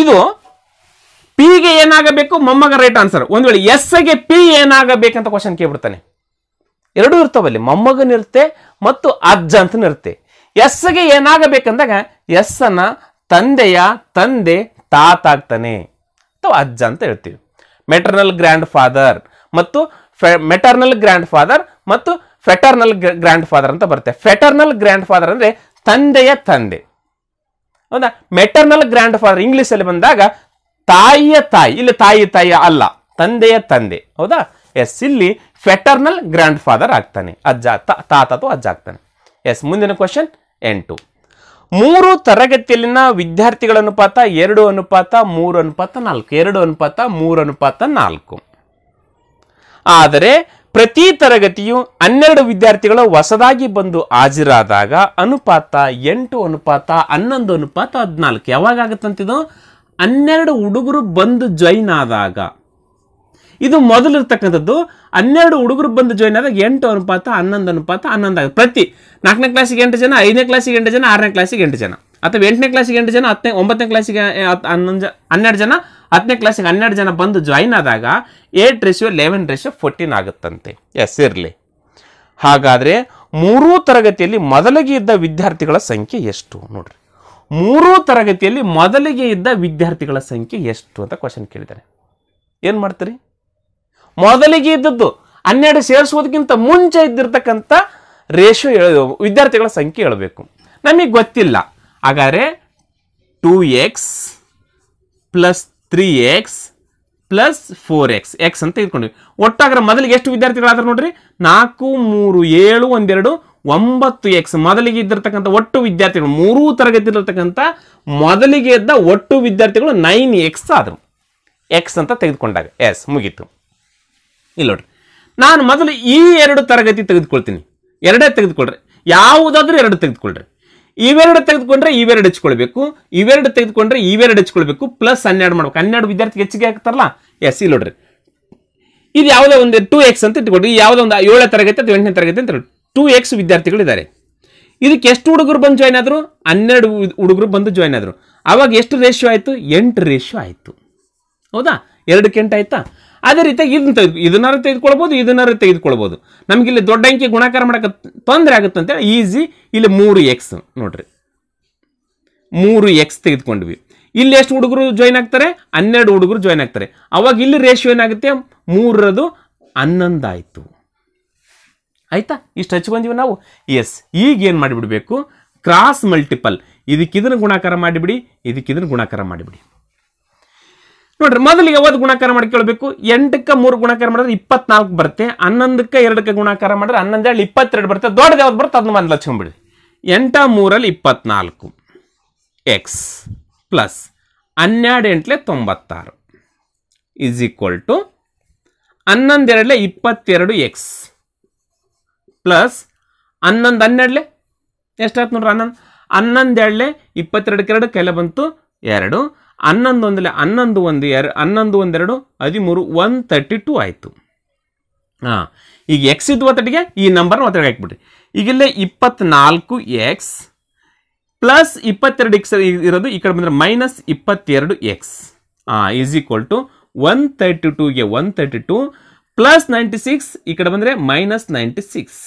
ಇದು ಪಿ ಗೆ ಏನಾಗಬೇಕು ಮೊಮ್ಮಗ ರೈಟ್ ಆನ್ಸರ್ ಒಂದು ವೇಳೆ ಎಸ್ ಗೆ ಪಿ ಏನಾಗಬೇಕಂತ ಕ್ವಶನ್ ಕೇಳ್ಬಿಡ್ತಾನೆ ಎರಡೂ ಇರ್ತಾವಲ್ಲಿ ಇರುತ್ತೆ ಮತ್ತು ಅಜ್ಜ ಅಂತನಿರುತ್ತೆ ಎಸ್ ಗೆ ಏನಾಗಬೇಕಂದಾಗ ಎಸ್ ಅನ್ನ ತಂದೆಯ ತಂದೆ ತಾತ ಅಥವಾ ಅಜ್ಜ ಅಂತ ಹೇಳ್ತೀವಿ ಮೆಟರ್ನಲ್ ಗ್ರ್ಯಾಂಡ್ ಫಾದರ್ ಮತ್ತು ಮೆಟರ್ನಲ್ ಗ್ರ್ಯಾಂಡ್ ಫಾದರ್ ಮತ್ತು ಫೆಟರ್ನಲ್ ಗ್ರ್ಯಾಂಡ್ ಫಾದರ್ ಅಂತ ಬರುತ್ತೆ ಫೆಟರ್ನಲ್ ಗ್ರ್ಯಾಂಡ್ ಫಾದರ್ ಅಂದರೆ ತಂದೆಯ ತಂದೆ ಹೌದಾ ಮೆಟರ್ನಲ್ ಗ್ರ್ಯಾಂಡ್ ಫಾದರ್ ಇಂಗ್ಲೀಷಲ್ಲಿ ಬಂದಾಗ ತಾಯಿಯ ತಾಯಿ ಇಲ್ಲಿ ತಾಯಿ ತಾಯಿಯ ಅಲ್ಲ ತಂದೆಯ ತಂದೆ ಹೌದಾ ಎಸ್ ಇಲ್ಲಿ ಫೆಟರ್ನಲ್ ಗ್ರ್ಯಾಂಡ್ ಫಾದರ್ ಆಗ್ತಾನೆ ಅಜ್ಜ ತಾತ ಅಥವಾ ಅಜ್ಜ ಆಗ್ತಾನೆ ಎಸ್ ಮುಂದಿನ ಕ್ವಶನ್ ಎಂಟು ಮೂರು ತರಗತಿಯಲ್ಲಿನ ವಿದ್ಯಾರ್ಥಿಗಳ ಅನುಪಾತ ಎರಡು ಅನುಪಾತ ಮೂರು ಅನುಪಾತ ನಾಲ್ಕು ಎರಡು ಅನುಪಾತ ಮೂರು ಅನುಪಾತ ನಾಲ್ಕು ಆದರೆ ಪ್ರತಿ ತರಗತಿಯು ಹನ್ನೆರಡು ವಿದ್ಯಾರ್ಥಿಗಳು ಹೊಸದಾಗಿ ಬಂದು ಹಾಜರಾದಾಗ ಅನುಪಾತ ಎಂಟು ಅನುಪಾತ ಹನ್ನೊಂದು ಅನುಪಾತ ಹದಿನಾಲ್ಕು ಯಾವಾಗ ಹನ್ನೆರಡು ಹುಡುಗರು ಬಂದು ಜಾಯಿನ್ ಆದಾಗ ಇದು ಮೊದಲು ಇರ್ತಕ್ಕಂಥದ್ದು ಹನ್ನೆರಡು ಹುಡುಗರು ಬಂದು ಜಾಯ್ನ್ ಆದಾಗ ಎಂಟು ಅನುಪಾತ ಹನ್ನೊಂದು ಅನುಪಾತ ಹನ್ನೊಂದು ಆಗುತ್ತೆ ಪ್ರತಿ ನಾಲ್ಕನೇ ಕ್ಲಾಸಿಗೆ ಎಂಟು ಜನ ಐದನೇ ಕ್ಲಾಸಿಗೆ ಎಂಟು ಜನ ಆರನೇ ಕ್ಲಾಸಿಗೆ ಎಂಟು ಜನ ಅಥವಾ ಎಂಟನೇ ಕ್ಲಾಸಿಗೆ ಎಂಟು ಜನ ಹತ್ತನೇ ಒಂಬತ್ತನೇ ಕ್ಲಾಸಿಗೆ ಹನ್ನೊಂದು ಹನ್ನೆರಡು ಜನ ಹತ್ತನೇ ಕ್ಲಾಸಿಗೆ ಹನ್ನೆರಡು ಜನ ಬಂದು ಜಾಯಿನ್ ಆದಾಗ eight ratio eleven ratio fourteen ಆಗುತ್ತಂತೆ ಎಸ್ ಇರಲಿ ಹಾಗಾದರೆ ಮೂರೂ ತರಗತಿಯಲ್ಲಿ ಮೊದಲಿಗೆ ಇದ್ದ ವಿದ್ಯಾರ್ಥಿಗಳ ಸಂಖ್ಯೆ ಎಷ್ಟು ನೋಡ್ರಿ ಮೂರೂ ತರಗತಿಯಲ್ಲಿ ಮೊದಲಿಗೆ ಇದ್ದ ವಿದ್ಯಾರ್ಥಿಗಳ ಸಂಖ್ಯೆ ಎಷ್ಟು ಅಂತ ಕ್ವಶನ್ ಕೇಳಿದ್ದಾರೆ ಏನು ಮಾಡ್ತೀರಿ ಮೊದಲಿಗೆ ಇದ್ದದ್ದು ಹನ್ನೆರಡು ಸೇರಿಸೋದಕ್ಕಿಂತ ಮುಂಚೆ ಇದ್ದಿರ್ತಕ್ಕಂಥ ಹೇಳ ವಿದ್ಯಾರ್ಥಿಗಳ ಸಂಖ್ಯೆ ಹೇಳಬೇಕು ನಮಗೆ ಗೊತ್ತಿಲ್ಲ ಹಾಗಾದರೆ two x plus three x plus four x x ಅಂತ ಇದ್ಕೊಂಡ್ವಿ ಒಟ್ಟಾಗ್ರೆ ಮೊದಲಿಗೆ ಎಷ್ಟು ವಿದ್ಯಾರ್ಥಿಗಳಾದ್ರು ನೋಡ್ರಿ ನಾಲ್ಕು ಮೂರು ಏಳು ಒಂದೆರಡು ಒಂಬತ್ತು ಎಕ್ಸ್ ಮೊದಲಿಗೆ ಇದ್ದಿರ್ತಕ್ಕಂಥ ಒಟ್ಟು ವಿದ್ಯಾರ್ಥಿಗಳು ಮೂರೂ ತರಗತಿ ಇರತಕ್ಕಂಥ ಮೊದಲಿಗೆ ಇದ್ದ ಒಟ್ಟು ವಿದ್ಯಾರ್ಥಿಗಳು ನೈನ್ ಎಕ್ಸ್ ಆದರು ಎಕ್ಸ್ ಅಂತ ತೆಗೆದುಕೊಂಡಾಗ ಎಸ್ ಮುಗೀತು ಇಲ್ಲ ನೋಡ್ರಿ ನಾನು ಮೊದಲು ಈ ಎರಡು ತರಗತಿ ತೆಗೆದುಕೊಳ್ತೀನಿ ಎರಡೇ ತೆಗೆದುಕೊಳ್ರಿ ಯಾವುದಾದ್ರೂ ಎರಡು ತೆಗೆದುಕೊಳ್ರಿ ಇವೆರಡು ತೆಗೆದುಕೊಂಡ್ರೆ ಇವೆರಡು ಹಚ್ಕೊಳ್ಬೇಕು ಇವೆರಡು ತೆಗೆದುಕೊಂಡ್ರೆ ಇವೆರಡು ಹಚ್ಕೊಳ್ಬೇಕು ಪ್ಲಸ್ ಹನ್ನೆರಡು ಮಾಡ್ಬೇಕು ಹನ್ನೆರಡು ವಿದ್ಯಾರ್ಥಿ ಹೆಚ್ಚಿಗೆ ಹಾಕ್ತಾರಲ್ಲ ಎಸ್ ಇಲ್ಲಿ ನೋಡ್ರಿ ಇದು ಯಾವುದೋ ಒಂದು ಟೂ ಎಕ್ಸ್ ಅಂತ ಇಟ್ಕೊಂಡ್ರಿ ಯಾವುದೋ ಒಂದು ಏಳನೇ ತರಗತಿ ಅಥವಾ ಎಂಟನೇ ತರಗತಿ ಅಂತ ಟೂ ಎಕ್ಸ್ ವಿದ್ಯಾರ್ಥಿಗಳಿದ್ದಾರೆ ಇದಕ್ಕೆ ಎಷ್ಟು ಹುಡುಗರು ಬಂದು ಜಾಯ್ನ್ ಆದರು ಹನ್ನೆರಡು ಹುಡುಗರು ಬಂದು ಜಾಯ್ನ್ ಆದರು ಅವಾಗ ಎಷ್ಟು ರೇಷ್ಯೋ ಆಯಿತು ಎಂಟು ರೇಷ್ಯೋ ಆಯಿತು ಹೌದಾ ಎರಡಕ್ಕೆ ಎಂಟು ಆಯಿತಾ ಅದೇ ರೀತಿ ಇದನ್ನ ತೆಗೆದು ಇದನ್ನಾರು ತೆಗೆದುಕೊಳ್ಬೋದು ಇದನ್ನಾರು ತೆಗೆದುಕೊಳ್ಬೋದು ನಮ್ಗೆ ಇಲ್ಲಿ ದೊಡ್ಡ ಅಂಕಿ ಗುಣಾಕಾರ ಮಾಡೋಕೆ ತೊಂದರೆ ಆಗುತ್ತೆ ಅಂತೇಳಿ ಈಸಿ ಇಲ್ಲಿ ಮೂರು ಎಕ್ಸ್ ನೋಡ್ರಿ ಮೂರು ಎಕ್ಸ್ ತೆಗೆದುಕೊಂಡ್ವಿ ಇಲ್ಲಿ ಎಷ್ಟು ಹುಡುಗರು ಜಾಯ್ನ್ ಆಗ್ತಾರೆ ಹನ್ನೆರಡು ಹುಡುಗರು ಜಾಯ್ನ್ ಆಗ್ತಾರೆ ಅವಾಗ ಇಲ್ಲಿ ರೇಷಿಯೋ ಏನಾಗುತ್ತೆ ಮೂರರದು ಹನ್ನೊಂದು ಆಯ್ತಾ ಆಯಿತಾ ಇಷ್ಟು ಹಚ್ಕೊಂಡೀವಿ ನಾವು ಎಸ್ ಈಗ ಏನು ಮಾಡಿಬಿಡಬೇಕು ಕ್ರಾಸ್ ಮಲ್ಟಿಪಲ್ ಇದಕ್ಕಿದ್ರ ಗುಣಾಕಾರ ಮಾಡಿಬಿಡಿ ಇದಕ್ಕಿದ್ರ ಗುಣಾಕಾರ ಮಾಡಿಬಿಡಿ ನೋಡ್ರಿ ಮೊದಲು ಯಾವ್ದು ಗುಣಾಕಾರ ಮಾಡ್ಕೊಳ್ಬೇಕು ಎಂಟಕ್ಕೆ ಮೂರು ಗುಣಾಕಾರ ಮಾಡಿದ್ರೆ ಇಪ್ಪತ್ನಾಲ್ಕು ಬರುತ್ತೆ ಹನ್ನೊಂದಕ್ಕೆ ಎರಡಕ್ಕೆ ಗುಣಾಕಾರ ಮಾಡಿದ್ರೆ ಹನ್ನೊಂದು ಹೇಳಿ ಇಪ್ಪತ್ತೆರಡು ಬರುತ್ತೆ ದೊಡ್ಡದು ಯಾವ್ದು ಬರುತ್ತೆ ಅದನ್ನ ಒಂದು ಲಕ್ಷ ಬಿಡಿ ಎಂಟ ಮೂರಲ್ಲಿ ಇಪ್ಪತ್ನಾಲ್ಕು ಎಕ್ಸ್ ಪ್ಲಸ್ ಹನ್ನೆರಡು ಎಂಟ್ಲೆ ತೊಂಬತ್ತಾರು ಇಸ್ ಈಕ್ವಲ್ ಟು ಹನ್ನೊಂದೆರಡಲೆ ಇಪ್ಪತ್ತೆರಡು ಎಕ್ಸ್ ಪ್ಲಸ್ ಹನ್ನೊಂದು ಹನ್ನೆರಡಲೆ ಎಷ್ಟಾಯ್ತು ನೋಡ್ರಿ ಹನ್ನೊಂದು ಹನ್ನೊಂದೆರಡಲೆ ಇಪ್ಪತ್ತೆರಡಕ್ಕೆ ಎರಡು ಕೈಲೇ ಬಂತು ಎರಡು ಹನ್ನೊಂದು ಒಂದಲ್ಲಿ ಹನ್ನೊಂದು ಒಂದು ಎರಡು ಹನ್ನೊಂದು ಒಂದೆರಡು ಹದಿಮೂರು ಒನ್ ತರ್ಟಿ ಟು ಆಯಿತು ಹಾಂ ಈಗ ಎಕ್ಸ್ ಇದ್ದು ಒತ್ತಡಿಗೆ ಈ ನಂಬರ್ನ ಒತ್ತಡಿಗೆ ಹಾಕ್ಬಿಟ್ರಿ ಈಗಿಲ್ಲೇ ಇಪ್ಪತ್ನಾಲ್ಕು ಎಕ್ಸ್ ಪ್ಲಸ್ ಇಪ್ಪತ್ತೆರಡು ಎಕ್ಸ್ ಇರೋದು ಈ ಕಡೆ ಬಂದರೆ ಮೈನಸ್ ಇಪ್ಪತ್ತೆರಡು ಎಕ್ಸ್ ಹಾಂ is equal to one thirty ಟೂಗೆ one thirty two plus ninety six ಈ ಕಡೆ ಬಂದರೆ ಮೈನಸ್ ನೈಂಟಿ ಸಿಕ್ಸ್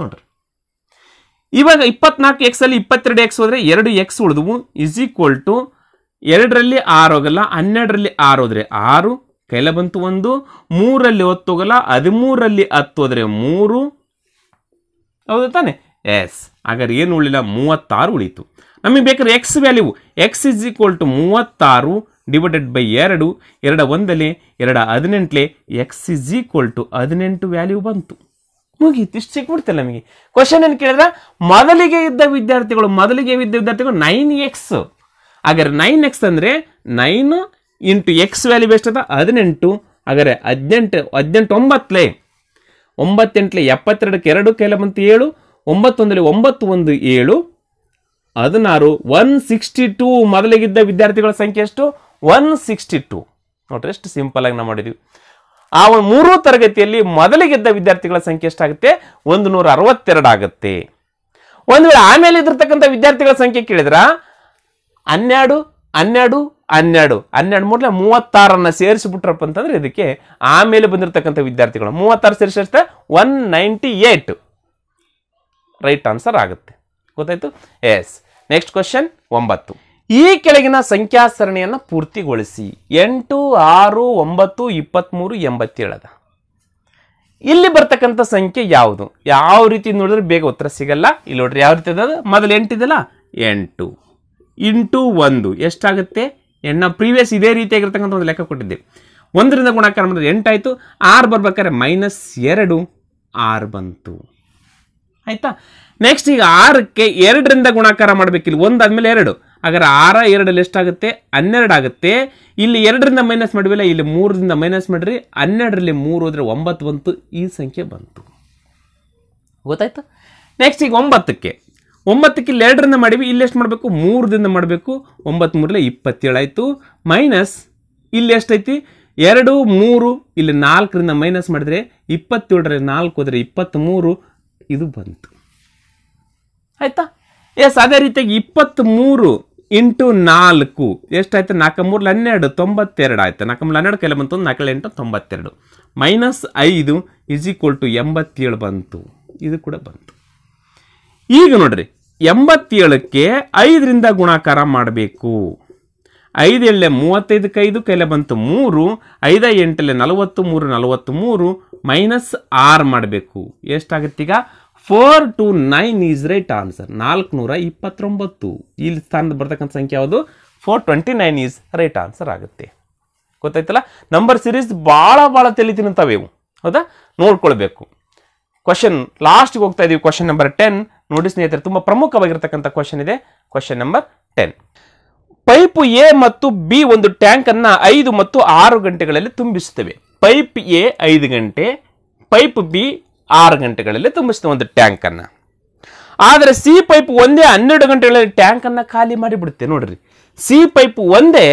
ನೋಡ್ರಿ ಇವಾಗ ಇಪ್ಪತ್ನಾಲ್ಕು ಎಕ್ಸಲ್ಲಿ ಇಪ್ಪತ್ತೆರಡು ಎಕ್ಸ್ ಹೋದರೆ ಎರಡು ಎಕ್ಸ್ ಉಳಿದವು ಈಸ್ ಈಕ್ವಲ್ ಟು ಎರಡರಲ್ಲಿ ಆರು ಹೋಗಲ್ಲ ಹನ್ನೆರಡರಲ್ಲಿ ಆರು ಹೋದರೆ ಆರು ಕೈಲ ಬಂತು ಒಂದು ಮೂರಲ್ಲಿ ಹೊತ್ತು ಹೋಗಲ್ಲ ಹದಿಮೂರರಲ್ಲಿ ಹತ್ತು ಹೋದರೆ ಮೂರು ಹೌದು ತಾನೆ ಎಸ್ ಹಾಗಾದ್ರೆ ಏನು ಉಳಿಲ್ಲ ಮೂವತ್ತಾರು ಉಳಿತು ನಮಗೆ ಬೇಕಾದ್ರೆ x value x is equal to ಮೂವತ್ತಾರು ಡಿವೈಡೆಡ್ ಬೈ ಎರಡು ಎರಡ ಒಂದಲೇ ಎರಡ ಹದಿನೆಂಟಲೇ ಎಕ್ಸ್ ಇಸ್ ಈಕ್ವಲ್ ಟು ಹದಿನೆಂಟು ವ್ಯಾಲ್ಯೂ ಬಂತು ಮುಗೀತು ಇಷ್ಟು ಸಿಕ್ಬಿಡ್ತಲ್ಲ ನಮಗೆ ಕ್ವಶನ್ ಏನು ಕೇಳಿದ್ರೆ ಮೊದಲಿಗೆ ಇದ್ದ ವಿದ್ಯಾರ್ಥಿಗಳು ಮೊದಲಿಗೆ ಇದ್ದ ವಿದ್ಯಾರ್ಥಿಗಳು ನೈನ್ ಎಕ್ಸ್ ಹಾಗಾದ್ರೆ ನೈನ್ ಎಕ್ಸ್ ಅಂದರೆ ನೈನ್ ಇಂಟು ಎಕ್ಸ್ ವ್ಯಾಲ್ಯೂ ಅದ ಹದಿನೆಂಟು ಹಾಗಾದ್ರೆ ಹದಿನೆಂಟು ಹದಿನೆಂಟು ಒಂಬತ್ತಲೇ ಒಂಬತ್ತೆಂಟಲೆ ಎಪ್ಪತ್ತೆರಡಕ್ಕೆ ಎರಡು ಕೈಲ ಬಂತು ಏಳು ಒಂಬತ್ತೊಂದಲ್ಲಿ ಒಂಬತ್ತು ಒಂದು ಏಳು ಹದಿನಾರು ಒನ್ ಸಿಕ್ಸ್ಟಿ ಟೂ ಮೊದಲಿಗಿದ್ದ ವಿದ್ಯಾರ್ಥಿಗಳ ಸಂಖ್ಯೆ ಎಷ್ಟು ಒನ್ ಸಿಕ್ಸ್ಟಿ ಟೂ ನೋಡ್ರಿ ಎಷ್ಟು ಸಿಂಪಲ್ ಆಗಿ ನಾವು ಮಾಡಿದ್ವಿ ಆ ಒಂದು ಮೂರು ತರಗತಿಯಲ್ಲಿ ಮೊದಲಿಗಿದ್ದ ವಿದ್ಯಾರ್ಥಿಗಳ ಸಂಖ್ಯೆ ಎಷ್ಟಾಗುತ್ತೆ ಒಂದು ನೂರ ಅರವತ್ತೆರಡು ಆಗುತ್ತೆ ಒಂದು ವೇಳೆ ಆಮೇಲೆ ಇದ್ದಿರ್ತಕ್ಕಂಥ ವಿದ್ಯಾರ್ಥಿಗಳ ಸಂಖ್ಯೆ ಕೇಳಿದ್ರ ಹನ್ನೆರಡು ಹನ್ನೆರಡು ಹನ್ನೆರಡು ಹನ್ನೆರಡು ಮೂರಲ್ಲ ಮೂವತ್ತಾರನ್ನು ಸೇರಿಸಿಬಿಟ್ರಪ್ಪ ಅಂತಂದ್ರೆ ಇದಕ್ಕೆ ಆಮೇಲೆ ಬಂದಿರತಕ್ಕಂಥ ವಿದ್ಯಾರ್ಥಿಗಳು ಮೂವತ್ತಾರು ಸೇರಿಸಿದ್ರೆ one ninety eight right answer ಆಗುತ್ತೆ ಗೊತ್ತಾಯ್ತು ಎಸ್ ನೆಕ್ಸ್ಟ್ ಕ್ವಶನ್ ಒಂಬತ್ತು ಈ ಕೆಳಗಿನ ಸಂಖ್ಯಾ ಸರಣಿಯನ್ನು ಪೂರ್ತಿಗೊಳಿಸಿ ಎಂಟು ಆರು ಒಂಬತ್ತು ಇಪ್ಪತ್ತ್ಮೂರು ಎಂಬತ್ತೇಳದ ಇಲ್ಲಿ ಬರ್ತಕ್ಕಂಥ ಸಂಖ್ಯೆ ಯಾವುದು ಯಾವ ರೀತಿ ನೋಡಿದ್ರೆ ಬೇಗ ಉತ್ತರ ಸಿಗಲ್ಲ ಇಲ್ಲಿ ನೋಡ್ರಿ ಯಾವ ರೀತಿ ಅದ ಮೊದಲು ಎಂಟಿದೆಲ್ಲ ಎಂಟು ಇಂಟು ಒಂದು ಎಷ್ಟಾಗುತ್ತೆ ಎಣ್ಣ ಪ್ರೀವಿಯಸ್ ಇದೇ ರೀತಿಯಾಗಿರ್ತಕ್ಕಂಥ ಒಂದು ಲೆಕ್ಕ ಕೊಟ್ಟಿದ್ದೆ ಒಂದರಿಂದ ಗುಣಾಕಾರ ಮಾಡಿದ್ರೆ ಎಂಟಾಯಿತು ಆರು ಬರ್ಬೇಕಾದ್ರೆ ಮೈನಸ್ ಎರಡು ಆರು ಬಂತು ಆಯಿತಾ ನೆಕ್ಸ್ಟ್ ಈಗ ಆರಕ್ಕೆ ಎರಡರಿಂದ ಗುಣಾಕಾರ ಮಾಡಬೇಕಿಲ್ಲ ಆದ್ಮೇಲೆ ಎರಡು ಹಾಗಾದ್ರೆ ಆರ ಎರಡಲ್ಲಿ ಎಷ್ಟಾಗುತ್ತೆ ಹನ್ನೆರಡು ಆಗುತ್ತೆ ಇಲ್ಲಿ ಎರಡರಿಂದ ಮೈನಸ್ ಮಾಡಬೇಕಿಲ್ಲ ಇಲ್ಲಿ ಮೂರರಿಂದ ಮೈನಸ್ ಮಾಡಿರಿ ಹನ್ನೆರಡರಲ್ಲಿ ಮೂರು ಹೋದರೆ ಒಂಬತ್ತು ಬಂತು ಈ ಸಂಖ್ಯೆ ಬಂತು ಗೊತ್ತಾಯ್ತು ನೆಕ್ಸ್ಟ್ ಈಗ ಒಂಬತ್ತಕ್ಕೆ ಒಂಬತ್ತಕ್ಕೆ ಇಲ್ಲಿ ಎರಡರಿಂದ ಮಾಡಿವಿ ಇಲ್ಲಿ ಎಷ್ಟು ಮಾಡಬೇಕು ಮೂರರಿಂದ ಮಾಡಬೇಕು ಒಂಬತ್ತು ಮೂರಲೆ ಇಪ್ಪತ್ತೇಳು ಆಯಿತು ಮೈನಸ್ ಇಲ್ಲಿ ಎಷ್ಟೈತಿ ಎರಡು ಮೂರು ಇಲ್ಲಿ ನಾಲ್ಕರಿಂದ ಮೈನಸ್ ಮಾಡಿದರೆ ಇಪ್ಪತ್ತೇಳರಲ್ಲಿ ನಾಲ್ಕು ಹೋದರೆ ಇಪ್ಪತ್ತ್ಮೂರು ಇದು ಬಂತು ಆಯಿತಾ ಎಸ್ ಅದೇ ರೀತಿಯಾಗಿ ಇಪ್ಪತ್ತ್ಮೂರು ಇಂಟು ನಾಲ್ಕು ಎಷ್ಟಾಯ್ತು ನಾಲ್ಕು ಮೂರು ಹನ್ನೆರಡು ತೊಂಬತ್ತೆರಡು ಆಯಿತು ಮೂರು ಹನ್ನೆರಡು ಕೆಲ ಬಂತು ನಾಲ್ಕಲೆ ಎಂಟು ತೊಂಬತ್ತೆರಡು ಮೈನಸ್ ಐದು ಇಸ್ ಈಕ್ವಲ್ ಟು ಎಂಬತ್ತೇಳು ಬಂತು ಇದು ಕೂಡ ಬಂತು ಈಗ ನೋಡ್ರಿ ಎಂಬತ್ತೇಳಕ್ಕೆ ಐದರಿಂದ ಗುಣಾಕಾರ ಮಾಡಬೇಕು ಐದು ಎಳ್ಳೆ ಮೂವತ್ತೈದು ಕೈದು ಕೈಲೆ ಬಂತು ಮೂರು ಐದ ಎಂಟಲೆ ನಲವತ್ತು ಮೂರು ನಲವತ್ತು ಮೂರು ಮೈನಸ್ ಆರು ಮಾಡಬೇಕು ಎಷ್ಟಾಗತ್ತೀಗ four two nine is right answer ನಾಲ್ಕುನೂರ ಇಪ್ಪತ್ತೊಂಬತ್ತು ಇಲ್ಲಿ ಸ್ಥಾನದ ಬರ್ತಕ್ಕಂಥ ಸಂಖ್ಯೆ ಯಾವುದು four twenty nine is right answer ಆಗುತ್ತೆ ಗೊತ್ತಾಯ್ತಲ್ಲ ನಂಬರ್ ಸಿರೀಸ್ ಭಾಳ ಭಾಳ ತಲೆ ಇವು ಹೌದಾ ನೋಡ್ಕೊಳ್ಬೇಕು ಕ್ವಶನ್ ಲಾಸ್ಟ್ಗೆ ಹೋಗ್ತಾ ಇದೀವಿ ಕ್ವಶನ್ ನಂಬರ್ ಟೆನ್ ನೋಡಿ ಸ್ನೇಹಿತರೆ ತುಂಬ ಪ್ರಮುಖವಾಗಿರ್ತಕ್ಕಂಥ ಕ್ವಶನ್ ಇದೆ question number ten pipe A ಮತ್ತು ಬಿ ಒಂದು ಟ್ಯಾಂಕ್ ಅನ್ನ ಐದು ಮತ್ತು ಆರು ಗಂಟೆಗಳಲ್ಲಿ ತುಂಬಿಸುತ್ತವೆ ಪೈಪ್ ಎ ಐದು ಗಂಟೆ ಪೈಪ್ ಬಿ ಆರು ಗಂಟೆಗಳಲ್ಲಿ ತುಂಬಿಸ್ತವೆ ಒಂದು ಟ್ಯಾಂಕ್ ಅನ್ನ ಆದರೆ ಸಿ ಪೈಪ್ ಒಂದೇ ಹನ್ನೆರಡು ಗಂಟೆಗಳಲ್ಲಿ ಟ್ಯಾಂಕ್ ಅನ್ನ ಖಾಲಿ ಮಾಡಿಬಿಡುತ್ತೆ ನೋಡ್ರಿ ಸಿ ಪೈಪ್ ಒಂದೇ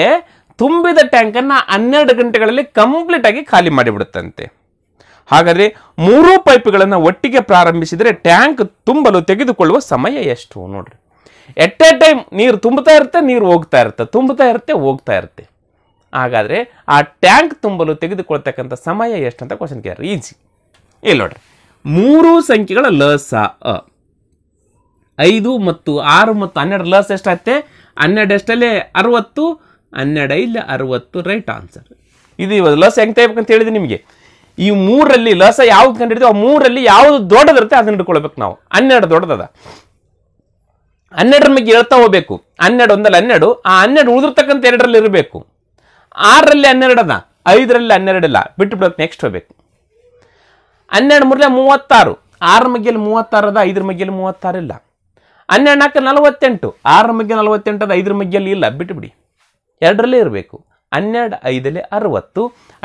ತುಂಬಿದ ಟ್ಯಾಂಕ್ ಅನ್ನ ಹನ್ನೆರಡು ಗಂಟೆಗಳಲ್ಲಿ ಕಂಪ್ಲೀಟ್ ಆಗಿ ಖಾಲಿ ಮಾಡಿಬಿಡುತ್ತಂತೆ ಹಾಗಾದರೆ ಮೂರೂ ಪೈಪ್ಗಳನ್ನು ಒಟ್ಟಿಗೆ ಪ್ರಾರಂಭಿಸಿದರೆ ಟ್ಯಾಂಕ್ ತುಂಬಲು ತೆಗೆದುಕೊಳ್ಳುವ ಸಮಯ ಎಷ್ಟು ನೋಡ್ರಿ ಎಟ್ ಎ ಟೈಮ್ ನೀರು ತುಂಬುತ್ತಾ ಇರುತ್ತೆ ನೀರು ಹೋಗ್ತಾ ಇರುತ್ತೆ ತುಂಬುತ್ತಾ ಇರುತ್ತೆ ಹೋಗ್ತಾ ಇರುತ್ತೆ ಹಾಗಾದರೆ ಆ ಟ್ಯಾಂಕ್ ತುಂಬಲು ತೆಗೆದುಕೊಳ್ತಕ್ಕಂಥ ಸಮಯ ಎಷ್ಟು ಅಂತ ಕ್ವಶನ್ ಕೇಳಿ ಈಸಿ ಇಲ್ಲಿ ನೋಡ್ರಿ ಮೂರು ಸಂಖ್ಯೆಗಳ ಲಸ ಅ ಐದು ಮತ್ತು ಆರು ಮತ್ತು ಹನ್ನೆರಡು ಲಸ್ ಎಷ್ಟಾಗುತ್ತೆ ಹನ್ನೆರಡು ಎಷ್ಟಲ್ಲೇ ಅರವತ್ತು ಹನ್ನೆರಡು ಇಲ್ಲ ಅರವತ್ತು ರೈಟ್ ಆನ್ಸರ್ ಇದು ಲಸ್ ಹೆಂಗೆ ತೆಗಬೇಕಂತ ಹೇಳಿದೆ ನಿಮಗೆ ಈ ಮೂರಲ್ಲಿ ಲಸ ಯಾವ್ದು ಕಂಡಿರ್ತೀವಿ ಆ ಮೂರಲ್ಲಿ ಯಾವ್ದು ದೊಡ್ಡದಿರುತ್ತೆ ಅದನ್ನ ಹಿಡ್ಕೊಳ್ಬೇಕು ನಾವು ಹನ್ನೆರಡು ದೊಡ್ಡದದ ಹನ್ನೆರಡರ ಬಗ್ಗೆ ಹೇಳ್ತಾ ಹೋಗ್ಬೇಕು ಹನ್ನೆರಡು ಒಂದಲ್ಲಿ ಹನ್ನೆರಡು ಆ ಹನ್ನೆರಡು ಉಳಿದಿರ್ತಕ್ಕಂಥ ಎರಡರಲ್ಲಿ ಇರಬೇಕು ಆರಲ್ಲಿ ಹನ್ನೆರಡು ಅದ ಐದರಲ್ಲಿ ಹನ್ನೆರಡಲ್ಲ ಬಿಟ್ಟು ನೆಕ್ಸ್ಟ್ ಹೋಗ್ಬೇಕು ಹನ್ನೆರಡು ಮೂರಲೆ ಮೂವತ್ತಾರು ಆರರ ಮಗ್ಗೆಲಿ ಮೂವತ್ತಾರು ಅದ ಐದರ ಮಗ್ಗೆಲಿ ಮೂವತ್ತಾರು ಇಲ್ಲ ಹನ್ನೆರಡು ನಾಲ್ಕು ನಲವತ್ತೆಂಟು ಆರರ ಮಗ್ಗೆ ನಲವತ್ತೆಂಟು ಅದ ಐದರ ಮಗ್ಗೆಯಲ್ಲಿ ಇಲ್ಲ ಬಿಟ್ಟುಬಿಡಿ ಬಿಡಿ ಎರಡರಲ್ಲೇ ಇರಬೇಕು ಹನ್ನೆರಡು ಐದಲ್ಲಿ ಅರವತ್ತು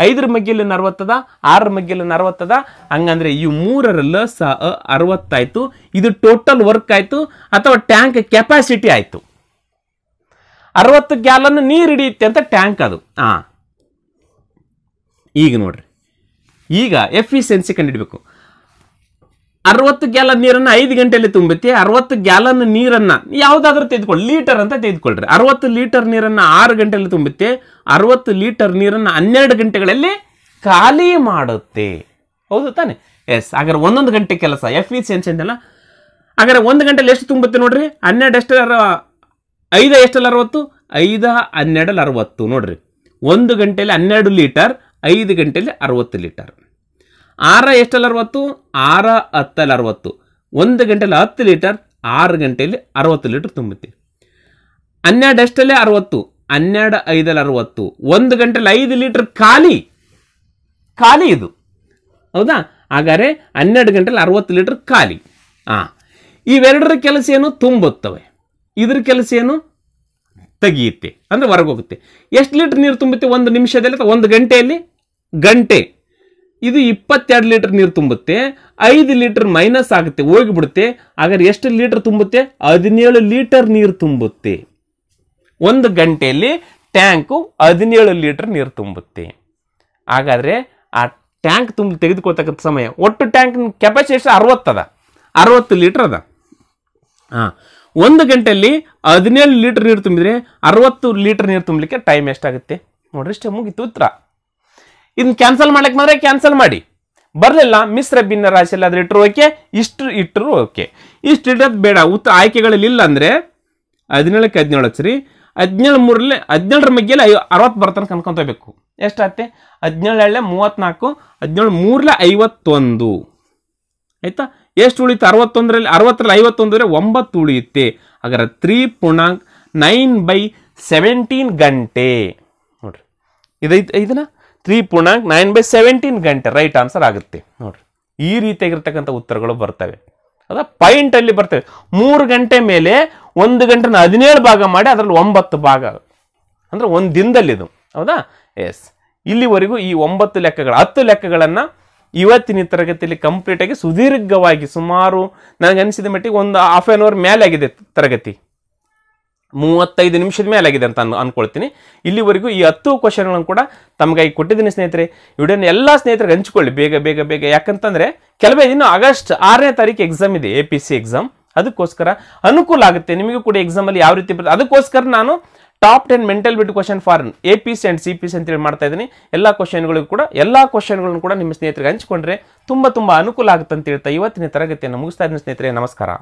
ಐದರ ಮಗಿಯಲ್ಲಿ ಅರವತ್ತದ ಆರರ ಮಗ್ಗಿಲನ್ನು ನರವತ್ತದ ಹಂಗಂದ್ರೆ ಈ ಮೂರರಲ್ಲ ಸ ಅರವತ್ತಾಯ್ತು ಇದು ಟೋಟಲ್ ವರ್ಕ್ ಆಯಿತು ಅಥವಾ ಟ್ಯಾಂಕ್ ಕೆಪಾಸಿಟಿ ಆಯಿತು ಅರವತ್ತು ಗ್ಯಾಲನ್ನು ನೀರು ಹಿಡಿಯುತ್ತೆ ಅಂತ ಟ್ಯಾಂಕ್ ಅದು ಹಾಂ ಈಗ ನೋಡ್ರಿ ಈಗ ಎಫಿಸಿಯನ್ಸಿ ಕಂಡುಹಿಡಬೇಕು ಅರವತ್ತು ಗ್ಯಾಲನ್ ನೀರನ್ನು ಐದು ಗಂಟೆಯಲ್ಲಿ ತುಂಬುತ್ತೆ ಅರವತ್ತು ಗ್ಯಾಲನ್ ನೀರನ್ನು ಯಾವುದಾದ್ರೂ ತೆಗೆದುಕೊಳ್ಳಿ ಲೀಟರ್ ಅಂತ ತೆಗೆದುಕೊಳ್ಳ್ರಿ ಅರವತ್ತು ಲೀಟರ್ ನೀರನ್ನು ಆರು ಗಂಟೆಯಲ್ಲಿ ತುಂಬುತ್ತೆ ಅರವತ್ತು ಲೀಟರ್ ನೀರನ್ನು ಹನ್ನೆರಡು ಗಂಟೆಗಳಲ್ಲಿ ಖಾಲಿ ಮಾಡುತ್ತೆ ಹೌದು ತಾನೆ ಎಸ್ ಹಾಗಾದ್ರೆ ಒಂದೊಂದು ಗಂಟೆ ಕೆಲಸ ಸೆನ್ಸ್ e ಅಂತಲ್ಲ ಹಾಗಾದ್ರೆ ಒಂದು ಗಂಟೆಲಿ ಎಷ್ಟು ತುಂಬುತ್ತೆ ನೋಡ್ರಿ ಹನ್ನೆರಡು ಎಷ್ಟು ಐದು ಎಷ್ಟಲ್ಲಿ ಅರವತ್ತು ಐದ ಹನ್ನೆರಡಲ್ಲಿ ಅರವತ್ತು ನೋಡ್ರಿ ಒಂದು ಗಂಟೆಯಲ್ಲಿ ಹನ್ನೆರಡು ಲೀಟರ್ ಐದು ಗಂಟೆಯಲ್ಲಿ ಅರವತ್ತು ಲೀಟರ್ ಆರ ಎಷ್ಟಲ್ಲಿ ಅರವತ್ತು ಆರ ಹತ್ತಲ್ಲಿ ಅರವತ್ತು ಒಂದು ಗಂಟೆಲಿ ಹತ್ತು ಲೀಟರ್ ಆರು ಗಂಟೆಯಲ್ಲಿ ಅರವತ್ತು ಲೀಟರ್ ತುಂಬುತ್ತೆ ಹನ್ನೆರಡು ಅಷ್ಟಲ್ಲೇ ಅರವತ್ತು ಹನ್ನೆರಡು ಐದಲ್ಲಿ ಅರವತ್ತು ಒಂದು ಗಂಟೆಲಿ ಐದು ಲೀಟರ್ ಖಾಲಿ ಖಾಲಿ ಇದು ಹೌದಾ ಹಾಗಾದರೆ ಹನ್ನೆರಡು ಗಂಟೆಯಲ್ಲಿ ಅರವತ್ತು ಲೀಟರ್ ಖಾಲಿ ಹಾಂ ಇವೆರಡರ ಕೆಲಸ ಏನು ತುಂಬುತ್ತವೆ ಇದ್ರ ಕೆಲಸ ಏನು ತೆಗೆಯುತ್ತೆ ಅಂದರೆ ಹೊರಗೋಗುತ್ತೆ ಎಷ್ಟು ಲೀಟರ್ ನೀರು ತುಂಬುತ್ತೆ ಒಂದು ನಿಮಿಷದಲ್ಲಿ ಅಥವಾ ಒಂದು ಗಂಟೆಯಲ್ಲಿ ಗಂಟೆ ಇದು ಇಪ್ಪತ್ತೆರಡು ಲೀಟರ್ ನೀರು ತುಂಬುತ್ತೆ ಐದು ಲೀಟರ್ ಮೈನಸ್ ಆಗುತ್ತೆ ಹೋಗಿಬಿಡುತ್ತೆ ಹಾಗಾದ್ರೆ ಎಷ್ಟು ಲೀಟರ್ ತುಂಬುತ್ತೆ ಹದಿನೇಳು ಲೀಟರ್ ನೀರು ತುಂಬುತ್ತೆ ಒಂದು ಗಂಟೆಯಲ್ಲಿ ಟ್ಯಾಂಕು ಹದಿನೇಳು ಲೀಟರ್ ನೀರು ತುಂಬುತ್ತೆ ಹಾಗಾದರೆ ಆ ಟ್ಯಾಂಕ್ ತುಂಬ ತೆಗೆದುಕೊಳ್ತಕ್ಕಂಥ ಸಮಯ ಒಟ್ಟು ಟ್ಯಾಂಕ್ ಕೆಪಾಸಿಟಿ ಎಷ್ಟು ಅರವತ್ತದ ಅರವತ್ತು ಲೀಟರ್ ಅದ ಹಾಂ ಒಂದು ಗಂಟೆಯಲ್ಲಿ ಹದಿನೇಳು ಲೀಟರ್ ನೀರು ತುಂಬಿದರೆ ಅರವತ್ತು ಲೀಟರ್ ನೀರು ತುಂಬಲಿಕ್ಕೆ ಟೈಮ್ ಎಷ್ಟಾಗುತ್ತೆ ನೋಡ್ರಿ ಇಷ್ಟೇ ಮುಗಿತು ಉತ್ತರ ಇದನ್ನ ಕ್ಯಾನ್ಸಲ್ ಮಾಡ್ಲಿಕ್ಕೆ ಮಾತ್ರ ಕ್ಯಾನ್ಸಲ್ ಮಾಡಿ ಬರಲಿಲ್ಲ ಮಿಶ್ರ ಭಿನ್ನ ರಾಶಿಯಲ್ಲಿ ಆದರೆ ಇಟ್ಟರು ಓಕೆ ಇಷ್ಟು ಇಟ್ಟರು ಓಕೆ ಇಷ್ಟು ಇಡೋದು ಬೇಡ ಉತ್ತ ಆಯ್ಕೆಗಳಲ್ಲಿ ಇಲ್ಲ ಅಂದರೆ ಹದಿನೇಳಕ್ಕೆ ಹದಿನೇಳು ಸರಿ ಹದಿನೇಳು ಮೂರಲ್ಲಿ ಹದಿನೇಳರ ಮಗ್ಗೆಲ್ಲ ಐ ಅರವತ್ತು ಬರ್ತಾನೆ ಕನ್ಕೊಂತೋಗ್ಬೇಕು ಎಷ್ಟಾಗತ್ತೆ ಹದಿನೇಳು ಎಳ್ಳೆ ಮೂವತ್ತ್ನಾಲ್ಕು ಹದಿನೇಳು ಮೂರಲೆ ಐವತ್ತೊಂದು ಆಯಿತಾ ಎಷ್ಟು ಉಳಿತು ಅರವತ್ತೊಂದರಲ್ಲಿ ಅರವತ್ತರಲ್ಲಿ ಐವತ್ತೊಂದರೆ ಒಂಬತ್ತು ಉಳಿಯುತ್ತೆ ಹಾಗಾದ್ರೆ ತ್ರೀ ಪುಣಾಂಕ್ ನೈನ್ ಬೈ ಸೆವೆಂಟೀನ್ ಗಂಟೆ ನೋಡ್ರಿ ಇದೈತೆ ಇದನ್ನ ತ್ರೀ ಪೂರ್ಣಾಂಕ ನೈನ್ ಬೈ ಸೆವೆಂಟೀನ್ ಗಂಟೆ ರೈಟ್ ಆನ್ಸರ್ ಆಗುತ್ತೆ ನೋಡ್ರಿ ಈ ರೀತಿಯಾಗಿರ್ತಕ್ಕಂಥ ಉತ್ತರಗಳು ಬರ್ತವೆ ಅದ ಪಾಯಿಂಟ್ ಅಲ್ಲಿ ಬರ್ತವೆ ಮೂರು ಗಂಟೆ ಮೇಲೆ ಒಂದು ಗಂಟೆನ ಹದಿನೇಳು ಭಾಗ ಮಾಡಿ ಅದರಲ್ಲಿ ಒಂಬತ್ತು ಭಾಗ ಅಂದ್ರೆ ಒಂದು ದಿನದಲ್ಲಿ ಇದು ಹೌದಾ ಎಸ್ ಇಲ್ಲಿವರೆಗೂ ಈ ಒಂಬತ್ತು ಲೆಕ್ಕಗಳ ಹತ್ತು ಲೆಕ್ಕಗಳನ್ನು ಇವತ್ತಿನ ತರಗತಿಯಲ್ಲಿ ಕಂಪ್ಲೀಟಾಗಿ ಸುದೀರ್ಘವಾಗಿ ಸುಮಾರು ನನಗೆ ಅನಿಸಿದ ಮಟ್ಟಿಗೆ ಒಂದು ಹಾಫ್ ಆನ್ ಅವರ್ ಮೇಲೆ ಆಗಿದೆ ತರಗತಿ ಮೂವತ್ತೈದು ನಿಮಿಷದ ಮೇಲಾಗಿದೆ ಅಂತ ಅನ್ ಅನ್ಕೊಳ್ತೀನಿ ಇಲ್ಲಿವರೆಗೂ ಈ ಹತ್ತು ಕ್ವಶನ್ಗಳನ್ನು ಕೂಡ ತಮಗಾಗಿ ಕೊಟ್ಟಿದ್ದೀನಿ ಸ್ನೇಹಿತರೆ ವಿಡಿಯೋನ ಎಲ್ಲ ಸ್ನೇಹಿತರಿಗೆ ಹಂಚ್ಕೊಳ್ಳಿ ಬೇಗ ಬೇಗ ಬೇಗ ಯಾಕಂತಂದರೆ ಕೆಲವೇ ಇನ್ನು ಆಗಸ್ಟ್ ಆರನೇ ತಾರೀಕು ಎಕ್ಸಾಮ್ ಇದೆ ಎ ಪಿ ಸಿ ಎಕ್ಸಾಮ್ ಅದಕ್ಕೋಸ್ಕರ ಅನುಕೂಲ ಆಗುತ್ತೆ ನಿಮಗೂ ಕೂಡ ಎಕ್ಸಾಮಲ್ಲಿ ಯಾವ ರೀತಿ ಬರುತ್ತೆ ಅದಕ್ಕೋಸ್ಕರ ನಾನು top ten mental bit question for A P C and C P C ಅಂತೇಳಿ ಮಾಡ್ತಾ ಇದ್ದೀನಿ ಎಲ್ಲ ಕ್ವಶನ್ಗಳಿಗೂ ಕೂಡ ಎಲ್ಲ ಕ್ವಶನ್ಗಳನ್ನು ಕೂಡ ನಿಮ್ಮ ಸ್ನೇಹಿತರಿಗೆ ಹಂಚಿಕೊಂಡ್ರೆ ತುಂಬ ತುಂಬ ಅನುಕೂಲ ಆಗುತ್ತೆ ಅಂತ ಹೇಳ್ತಾ ಇವತ್ತಿನ ತರಗತಿಯನ್ನು ಮುಗಿಸ್ತಾ ಇದ್ದೀನಿ ಸ್ನೇಹಿತರೆ ನಮಸ್ಕಾರ